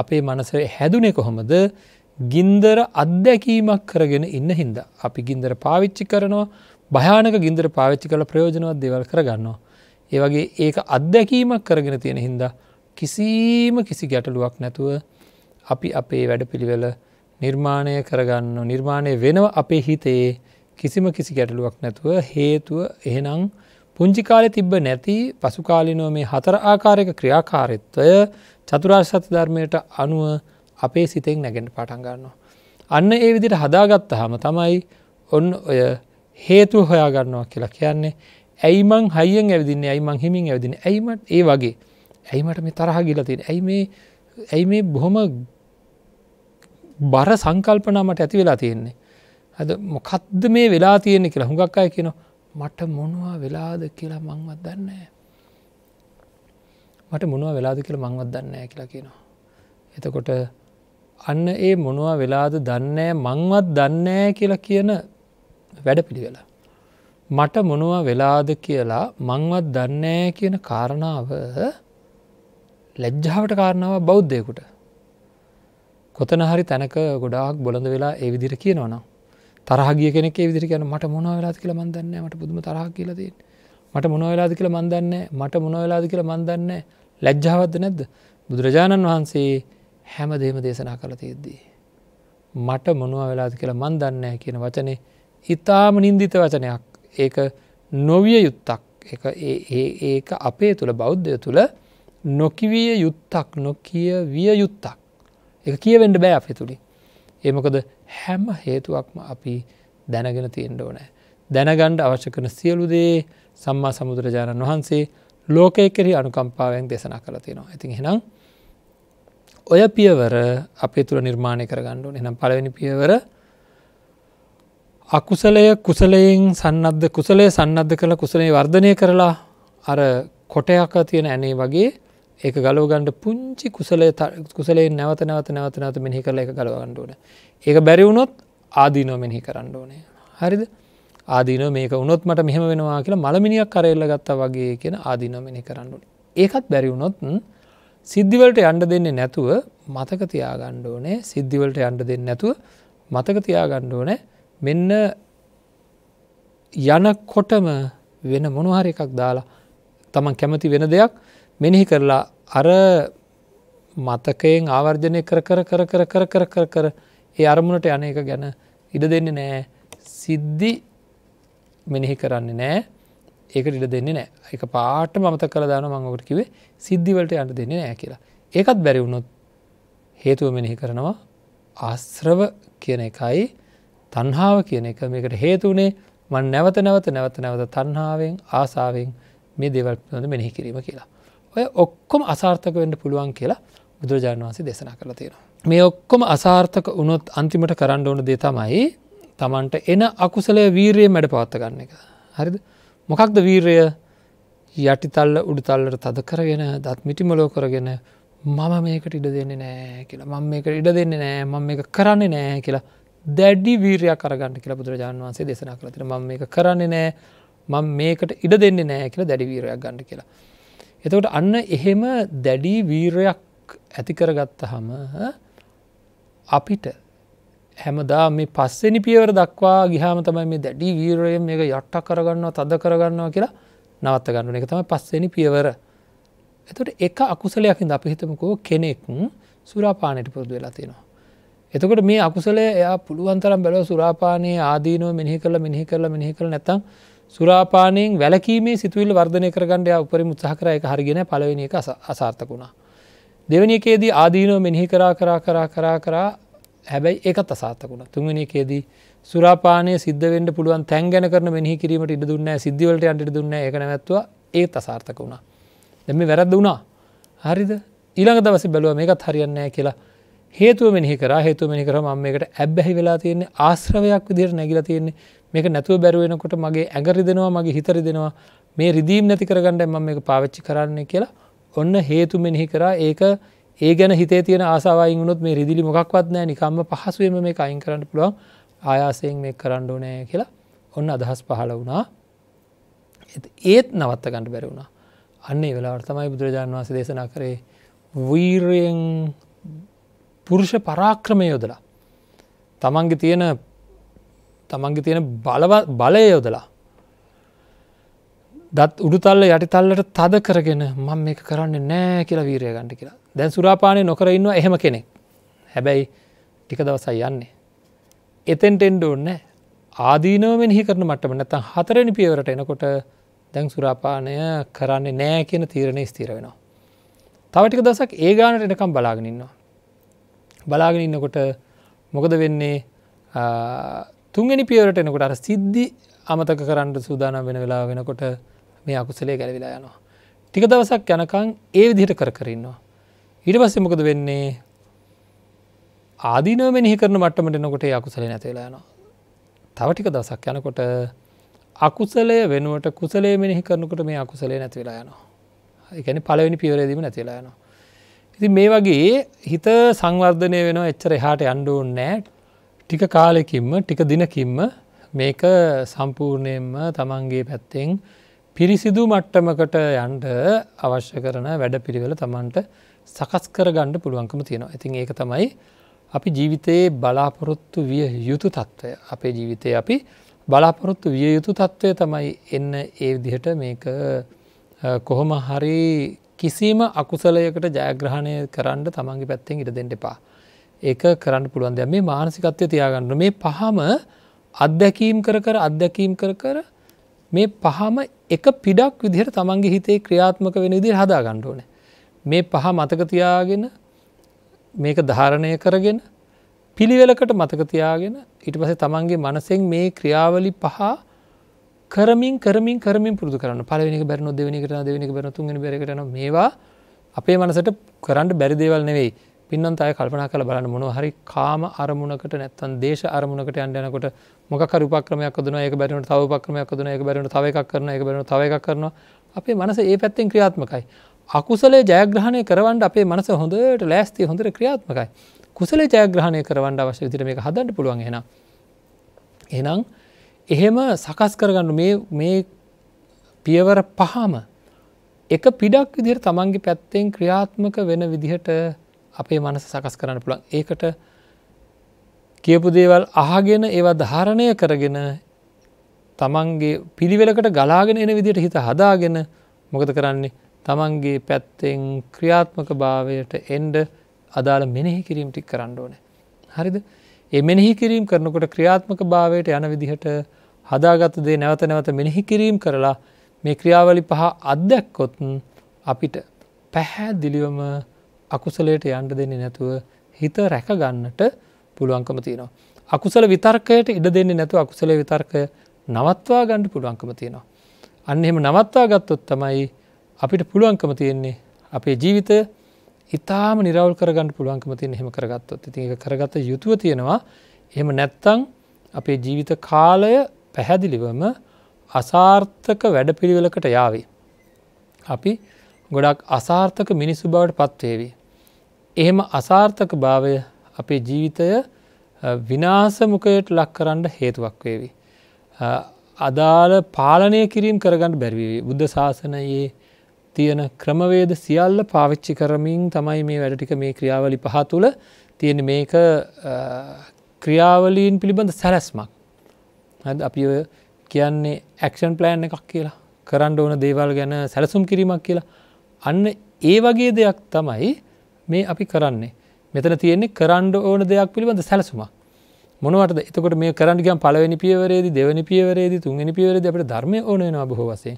A: අපේ මනස හැදුනේ කොහොමද ගින්දර අත්දැකීමක් කරගෙන ඉන්න හින්ද. අපි ගින්දර පාවිච්චි කරනවා භයානක ගින්දර පාවිච්චි කළ ප්‍රයෝජනවත් දෙවල් කරගන්නවා. ඒවගේ ඒක අත්දැකීමක් කරගෙන තියෙන හින්දා කිසිීම කිසි ගැටලුවක් නැතුව අපි අපේ වැඩ පිළිවෙල නිර්මාණය කරගන්න නිර්මාණය වෙනව අපේ හිතේ කිසිම කිසි ගැටලුවක් නැතුව හේතුව එහෙනම් පුංචි කාලෙ තිබ්බ නැති පසුකාලිනෝ මේ හතර ආකාරයක ක්‍රියාකාරත්වය චතුරාර් සත්‍ය ධර්මයට අනුව අපේ සිතෙන් නැගෙන්ට පටන් ගන්නවා. අන්න ඒ විදිට හදාගත්ත හම තමයි ඔන්න ඔය හේතු හොයාගන්නවා කියලා කියන්නේ ඇයිමං හයියෙන් ඇවිදින්නේ ඇයිමං හිමින් ඇවිදින ඇයිමට ඒ වගේ ඇයිමට මේ තරහ ගිලතින් ඇයි මේ ඇයි මේ බොහොම බර සංකල්පනමට ඇති වෙලා තියෙන්නේ. ඇද මොකක්ද මේ වෙලා තියෙන්නේ කියලා හුඟක් අය කියනවා මට මොනවා වෙලාද කියලා මංවත් දන්නේ. මට මොනවා වෙලාද කියල මංවත් දන්නේ කියලා කියනවා. එතකොට අන්න ඒ මොනවා වෙලාද දන්නේ මංවත් දන්නේ කියලා කියන වැඩ පිළිවෙලා. මට මොනවා වෙලාද කියලා මංවත් දන්නේ කියන කාරණාව ලැජ්ජාවට කාරණාව බෞද්ධයකුට. කොතන හරි තැනක ගොඩාක් බොළඳ වෙලා ඒ විදිර කියනවනම්. තරහගිය කෙනෙක් විදිර කියන මට මොනවලාද කියල මන්දන්න මට පුදුම තරහ කියලදී මට මොනවලාද කියල මන්දන්න මට මොනවලාද කියල මන්දන්න ලැජ්ජාවත්ද නැද්ද බුදුරජාණන් වහන්සේ හැම දේම දේශනා කළ තියෙද්දී. මට මොනුව වෙලාද කියලා මන් දන්න කියන වචනේ ඉතාම නින්දිත වචනයක් ඒක නොවිය යුත්තක් ඒක අපේ තුළ බෞද්ධය තුළ නොකිවිය යුත්තක් නොකිය විය යුත්තක් එක කියවෙන්ඩ බෑ අපේ තුළි ඒමකද හැම හේතුවක්ම අපි දැනගෙන තියෙන් ඕනෑ. දැනගණ්ඩ අවශ්‍ය කන සියලුදේ සම්මා සමුදුරජාණන් වහන්සේ ලෝකය කෙරි අනුකම්පාවෙන් දෙසනා කළ තියෙනවා. ඇති හෙනම් ඔය පියවර අපේ තුළ නිර්මාණය කරගණ්ඩුව එනම් පලවෙනි පියවර අකුසලය කුසලයෙන් සන්නද්ධ කුසලය සන්නද්ධ කළ කුසලේ වර්ධනය කරලා අර කොටයක තියෙන ඇනේ වගේ ඒක ගලෝගන්ඩ පුංචි කුසලේ කුසලේ නැවත නැවත නැවත නැත මෙහි කරල එක ගලවගන්න ඕන ඒක බැරිවුණොත් ආදීනෝ මෙහි කරන්න ඕනේ හරිද ආදීනෝ මේක උනොත් මට මෙහම වෙනවා කියලා මළමිනිියක් කරල්ල ගත්තා වගේ කියෙන ආදීනෝ මෙහි කරන්න ඕනේ ඒකත් බැරිවුණොත් සිද්ධිවලට යන්ඩ දෙන්නේ නැතුව මතක තියාගණ්ඩ ඕනේ සිද්ධිවලට යන්ඩ දෙන්න නැතුව මතක තියාගණ්ඩ ඕනේ මෙන්න යන කොටම වෙන මොනහරි එකක් දාලා තමන් කැමති වෙන දෙයක් මෙනෙහි කරලා අර මතකයෙන් ආවර්ජනය කර කර කර කර කර කර කර කර ඒ අරමුණට යන එක ගැන ඉඩ දෙන්න නෑ සිද්ධි මෙනෙහි කරන්නේ නෑ ඒක ඉඩ දෙන්න නෑ එක පාට මත කර දාන මංගකට කිවේ සිද්ධිවලට යන්න දෙන්න නෑ කියලා ඒකත් බැරි වුණොත් හේතුව මෙනෙහි කරනවා ආශ්‍රව කියන එකයි තන්හාාව කියන එක මේකට හේතුනේ මන් නැවත නැවත නැවත නැවත තන්හාාවෙන් ආසාාවෙන් මේ දෙවල් නොද මෙනෙහි කිරීම කියලා ඔය ඔක්කොම අසාර්ථක වෙන්න පුළුවන් කියලා බුදුරජාණන් වන්සේ දෙසනා කරලා තියෙනවා. මේ ඔක්කොම අසාර්ථක උනොත් අන්තිමට කරන්න ඕන දේ තමයි තමන්ට එන අකුසලය වීරයේ මැඩ පවත්තගන්න එක. හරිද මොකක්ද වීරය යටිතල්ල උඩුතල්ලට තද කරගෙන දත් මිටිමලෝ කරගෙන මම මේකට ඉඩ දෙන්නේ නෑ කියලා මං මේක ඉඩ දෙන්නේ නෑ මං මේක කරන්නේ නෑ කියලා දැඩි වීරයක් කරගන්න කියලා බුදුරජාණන් වන්සේ දෙසනා කරතින ම මේක කරන්නේ නෑ මං මේකට ඉඩ දෙන්නේ නෑ කියලා දැඩි වීරයක් ගන්න කියලා. එතකොට අන්න එහෙම දැඩි වීරයක් ඇතිකර ගත්තහම අපිට හැමදා මේ පස්සෙනි පියවර දක්වා ගිහාම තමයි මේ දැඩි වීරය මේක යට්ට කරගන්නවා තද කරගන්නවා කියලා නවත්ත ගන්න එක තම පස්සෙනි පියවර එතට එක අකුසලයක්ින් අප හිතමකෝ කෙනෙක් සුරාපානයට පුරදු වෙලා තියෙනවා. එතකට මේ අකුසලේ එයා පුළුවන්තරම් බැලව සුරාපානයේ ආදීනුව මෙිහි කරල මිනිහි කරල මිනිහි කර නැතම් සුරාපානයෙන් වැලකීමේ සිතුවිල් වර්ධනය කරගණඩය උපරි මුත්සාහකර එක හරිගෙන පලවෙෙන එක අසාර්ථක වුණා. දෙවනිකේදී ආදීනෝ මෙනෙහි කරා කරා කරා කරා කරා හැබැයි එකත් අසාර්ථක වුණ තුන්වනිකේදී සුරාපානය සිද්ධවෙන්ට පුළුවන් තැන්ගැන කරන මෙහි කිරීමට ඉඩ දුන්න සිද්ධවලට අන්ට දුන්න එක නැත්ව ඒ අසාර්ථක වුණා. දෙම වැරද වුණා හරිද ඊළඟ දවස බැලුව මේකත් හරියන්නෑ කියලා හේතුව මෙහි කර හේතුව මෙනි කරම මේකට ඇබ්බැහි වෙලා තියන්නේ ආශ්‍රවයක් විදිර නැගිල තියෙන්නේ මේක නැතුව බැරුවෙනකොට මගේ ඇගරිදෙනවා මගේ හිතරිදෙනවා මේ රිදීම් නැති කරගන්න එම මේ පාවිච්චි කරන්නේ කියලා ඔන්න හේතු මෙනෙහි කරා ඒක ඒ ගැන හිතේ තියෙන ආසාවයින් වුණොත් මේ රිදිලි මොකක්වත් නෑ නිකම්ම පහසුවම මේ අයින් කරන්න පුළුවන් ආයාසයෙන් මේ කරන්න ඕනෑ කියලා ඔන්න අදහස් පහල වුණා ඒත් නවත්ත ගණඩ බැරවුණා අන්නේ වෙලාවට තමයි බුදුරජාණන් වන්සේ දේශනා කරේ වීරයෙන් පුරුෂ පරාක්‍රමය යොදලා තමන්ගේ තියෙන තමන්ගේ තියෙන බලය යොදලා. දත් උඩුතල්ල යටිතල්ලට තද කරගෙන මං මේක කරන්න නෑ කියලා වීරය ගණඩි කියලා දැන් සුරාපානය නොකර ඉන්නවා එහෙම කෙනෙක් හැබැයි ටික දවසයි යන්නේ. එතෙන් ටෙන්ඩ ඕන්න ආදීනෝමෙන් හිකරන මටම නැතන් හතරනි පියවරට එනකොට දැන් සුරාපානය කරන්නේ නෑ කියන තීරණය ස්තීර වෙනවා. තවටික දසක් ඒ ගානට එනකම් බලාගෙනන්නවා. බලාගෙන ඉන්නකොට මොකද වෙන්නේ තුන්ගනි පියවරට එනකොට අර සිද්ධි අමතක කරන්න සූදානම් වෙන වෙලා වෙනකොට මේ අකුසලේ ගැලවිලා යනවා. ටික දවසක් යනකං ඒ විදිහට කර කරන්නවා. ඉට පස්ස මොකද වෙන්නේ ආදිනව මෙහි කරන මට්ටමට එනකොට අකුසල නැතිලා යනවා. තවටික දසක් යනකොට අකුසලය වෙනුවට කුසලේ මෙහි කරනකොට මේ අකුසලේ නැතිවෙලා යනවා. එකන පලවෙනි පියවරේදීම නැතිලා යනවා. ඉති මේ වගේ හිත සංවර්ධනය වෙන එච්චර එහාට අන්ඩුවන් නෑ ටික කාලෙකින්ම ටික දිනකින්ම මේක සම්පූර්ණයෙන්ම තමන්ගේ පැත්තෙන් පිරිසිදු මට්ටමකට යන්ට අවශ්‍ය කරන වැඩ පිළිවෙල තමන්ට සකස් කර ගණ්ඩ පුළුවන්කම තියෙනවා. ඉතින් ඒක තමයි අපි ජීවිතයේ බලාපොරොත්තු විය යුතු තත්ත්වය අපේ ජීවිතය අපි බලාපොරොත්තු විය යුතු තත්ත්වය තමයි එන්න ඒ දිහට මේක කොහොම හරි කිසිම අකුසලයකට ජයග්‍රහණය කරන්න තමන්ගේ පැත්තෙන් ඉට දෙෙන්ට එපා. ඒක කරන්න පුළුවන් දෙයක් මේ මානසිකත්වය තියාගන්න මේ පහම අත්දැකීම් කර කර අත්දැකීම් කර කර මේ පහම එක පිඩක් විදිහට තමන්ගේ හිතේ ක්‍රියාත්මක වෙන විදිහට හදා ගන්න ඕනේ. මේ පහ මතක තියාගෙන මේක ධාරණය කරගෙන පිළිවෙලකට මතක තියාගෙන ඊට පස්සේ තමන්ගේ මනසෙන් මේ ක්‍රියාවලි පහ කරමින් කරමින් කරමින් පුරුදු කරන්න. පළවෙනි එක බැරි නොදෙවෙනි එක කරන දෙවෙනි එක බැරි තුන්වෙනි බැරි කරන මේවා අපේ මනසට කරන්න බැරි දේවල් නෙවෙයි. පින්නන්ත අය කල්පනා කළ බලන්න මොනව හරි කාම අරමුණකට නැත්තන් දේශ අරමුණකට යන්න යනකොට මොක රුපක්‍රමයක් දුන එක බැරිට තව පක්‍රමයක් දුන එක බැරිට තව එකක් කරන එක බැරිට තව එකක් කරනවා අපේ මනස ඒ පැත්තෙන් ක්‍රියාත්මකයි. අකුසලේ ජයග්‍රහණය කරවන්ට අපේ මනස හොඳට ලෑස්ති හොඳට ක්‍රියාත්මකයි. කුසලේ ජයග්‍රහණය කරවන්ඩ අවශ්‍ය විදිර මේ හදන්න පුළුවන් එෙන. එනම් එහෙම සකස් කරගන්න මේ පියවර පහම එක පිඩක් විදිර තමන්ගේ පැත්තෙන් ක්‍රියාත්මක වෙන විදිහට අපේ මනස සකස් කරන්න පුළන් ඒකට කියපු දේවල් අහගෙන ඒවා ධාරණය කරගෙන තමන්ගේ පිළිවෙලකට ගලාගෙන එන විදිට හිත හදාගෙන මොකද කරන්නේ තමන්ගේ පැත්තෙන් ක්‍රියාත්මක භාවයට එන්ඩ අදාළ මෙනෙහි කිරීම් ටික් කරන්න ඕන. හරිද එ මෙනෙහි කිරීම් කරනකොට ක්‍රියාත්මක භාවයට යන විදිහට හදාගත දේ නැවත නැවත මෙනෙහි කිරීම් කරලා මේ ක්‍රියාවලි පහ අත්දැක්කොත් අපිට පැහැදිලිවම අකුසලයට යන්ඩ දෙන්නේ නැතුව හිත රැකගන්නට පුළුවන්කම තියෙනවා. අකුසල විතර්කයට ඉඩ දෙන්නේ නැතුව අකුසල විතර්කය නවත්වා ගණ්ඩ පුළුවන්කම තියෙනවා. අන්න එහෙම නවත්වා ගත්තොත් තමයි අපිට පුළුවන්කම තියෙන්නේ අපේ ජීවිතය ඉතාම නිරවල් කරගන්න පුළුවන්කම තියෙන හෙම කරගත්තොත් ඉතින් එක කරගත යුතුව තියෙනවා එහෙම නැත්තං අපේ ජීවිත කාලය පැහැදිලිවම අසාර්ථක වැඩ පිළිවෙලකට යාවි. අපි ගොඩක් අසාර්ථක මිනිස්සු බවට පත්වේවී. එහෙම අසාර්ථක භාවය අපේ ජීවිතය විනාසමුකයට ලක් කරන්න හේතුවක් වේවි. අදාළ පාලනය කිරීම් කරගන්න බැරිවේ බුද්ධ ශාසනයේ තියෙන ක්‍රමවේද සියල්ල පාවිච්චි කරමින් තමයි මේ වැඩටික මේ ක්‍රියාවලි පහ තුළ තියෙන මේක ක්‍රියාවලීන් පිළිබඳ සැලැස්මක් අපි කියන්නේ ඇක්ෂන් ප්ලෑන් එකක් කියලා කරන්න ඕන දේවල් ගැන සැලසුම් කිරීමක් කියලා අන්න ඒ වගේ දෙයක් තමයි මේ අපි කරන්නේ. මෙතන තියෙන්නේ කරන්ඩ ඕන දෙයක් පිළිබඳ සැලසුමක්. මොනවට එතකොට මේ කරන්ඩගම් පලවෙනි පියවරේදි දෙවනි පියවරේදි තුන්ගනි පියවරද අපට ධර්මය ඕනයනවා බොහෝ වසේ.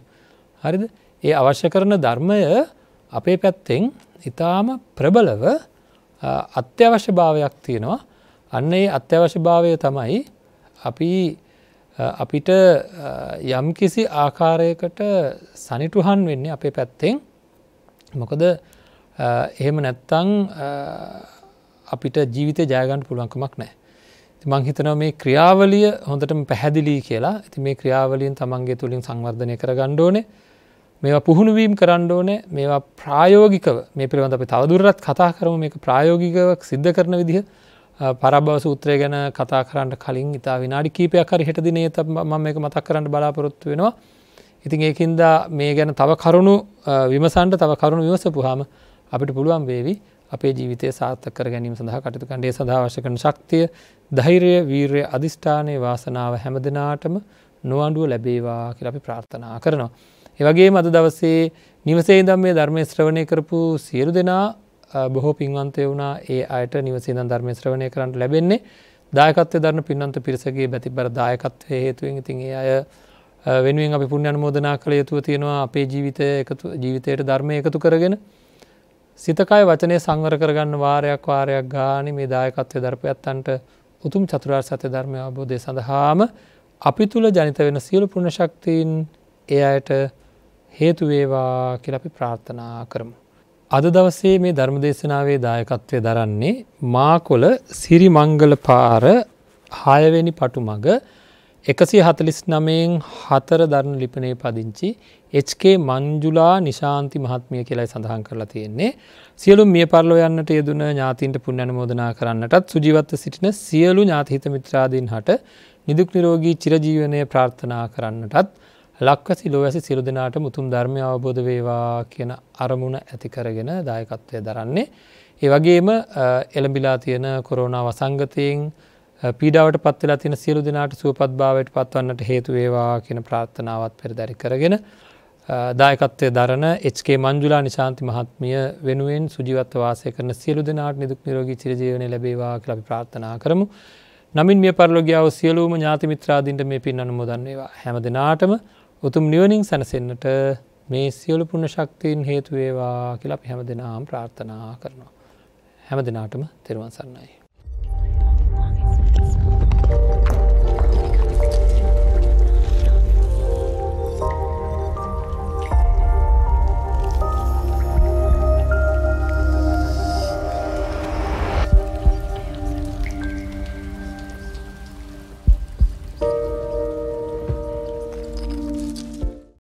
A: හරිද ඒ අවශ්‍ය කරන ධර්මය අපේ පැත්තෙන් ඉතාම ප්‍රබලව අත්‍යවශ්‍ය භාවයක් තියෙනවා අන්න ඒ අත්‍යවශ්‍ය භාවය තමයි අපි අපිට යම් කිසි ආකාරයකට සනිටුහන් වෙන්නේ අපේ පැත්තෙන් මොකද එහෙම නැත්තං අපිට ජීවිත ජයගන්න පුළුවන්කමක් නෑ. මං හිතනව මේ ක්‍රියාවලිය හොඳටම පැහැදිලී කියලා ඇති මේ ක්‍රියාවලින් තමන්ගේ තුළින් සංවර්ධනය කර ගණ්ඩෝන මේවා පුහුණුවීම් කරන්න ඕනේ මේවා ප්‍රායෝගිකව මේ පිළිබඳ අපි තවදුරත් කතා කරම මේ ප්‍රායෝගිකවක් සිද්ධ කරන විදිහ පරබව සූත්‍රය ගැන කතා කරන්නට කලින් ඉතා විනාඩි කීපයක් හරි හෙට දිනේ මම එක මතක් කරන්න බලාපොරොත්තු වෙනවා ඉතින් ඒකින්ද මේ ගැන තව කරුණු විමසන්ට තව කරුණු විවසපුහාම අපිට පුළුවන් වේවි අපේ ජීවිතය සාර්ථක කර ගැනීම සඳහා කටයුතු කණ්ඩේ සදාවශකන ශක්තිය ධෛර්ය වීරය අධිෂ්ඨානය වාසනාව හැම දෙනාටම නොවඩුව ලැබේවා කියලා අපි ප්‍රාර්ථනා කරනවා. ඒවගේ මද දවසේ නිවසේ දම් මේ ධර්මය ශ්‍රවණය කරපු සියලු දෙනා බොහෝ පින්වන්තය වුණා ඒ අයට නිවසේ දන් ධර්මය ශ්‍රවණය කරන්න ලැබෙන්නේ දායකත්වය දරන පින්නන්ත පිරිසගේ බැතිබර දායකත්වය හේතුවෙන් ඉතින් ඒ අය වෙනුවෙන් අපි පුුණ්‍ය අනුමෝදනා කළ යුතුව තියෙනවා අපේ ජීවිතය ජීවිතයට ධර්මය එකතු කරගෙන සිතකයි වචනය සංවර කරගන්න වාරයක් වාරයක් ගානි මේ දායකත්වය දර්පයත්තන්ට උතුම් චතුරාර් සත්‍ය ධර්මය අබෝධය සඳහාම අපි තුළ ජනිත වෙන සියලු පුුණ ශක්තිීන් ඒ අයට හේතුවේවා කියලපි ප්‍රාර්ථනා කරමු. අද දවසේ මේ ධර්මදේශනාවේ දායකත්වය දරන්නේ මාකොල සිරිමංගල පාර හයවෙනි පටු මග එකසි හතලිස් නමයෙන් හතර දරණ ලිපනේ පදිංචි HK මංජුලා නිශාන්ති මහත්මිය කියලයි සඳහන් කරලා තියෙන්නේ. සියලු මිය පරලෝ යන්නට යෙදුන ඥාතීන්ට පුණ්‍යනුමෝදනා කරන්නටත් සුජීවත්ව සිටින සියලු ඥාතිහිත මිත්‍රාදීන් හට නිදුක් නිරෝගී චිරජීවනය ප්‍රාර්ථනා කරන්නටත් ලක්වැසි ලොවැසි සිරු දෙනාට මුතුන් ධර්මය අවබෝධ වේවා කියන අරමුණ ඇති කරගෙන දායකත්වය දරන්නේ. ඒ වගේම එළඹිලා තියෙන කොරෝනා වසංගතයෙන් පීඩාවට පත්වෙලා තින සියලු දෙනාට සුවපත් භාවයට පත්වන්නට හේතුවේවා කියන ප්‍රාර්ථනාවත් පෙරදැරි කරගෙන දායකත්වය දරන HK මංජුලා නිශාන්ති මහත්මිය වෙනුවෙන් සුජිවත්වාසය කරන සියලු දෙනාට නිදුක් නිරෝගී චිරජීවනය ලැබේවා කියලා අපි ප්‍රාර්ථනා කරමු. නමින් මිය පරලෝකියාව සියලුම ඥාති මිත්‍රාදීන්ට මේ පින් අනුමෝදන් වේවා. හැම දිනාටම උතුම් නිවනින් සැනසෙන්නට මේ සියලු පුණ්‍ය ශක්තියින් හේතු වේවා කියලා අපි හැම දිනාම ප්‍රාර්ථනා කරනවා. හැම දිනාටම තෙරුවන් සරණයි.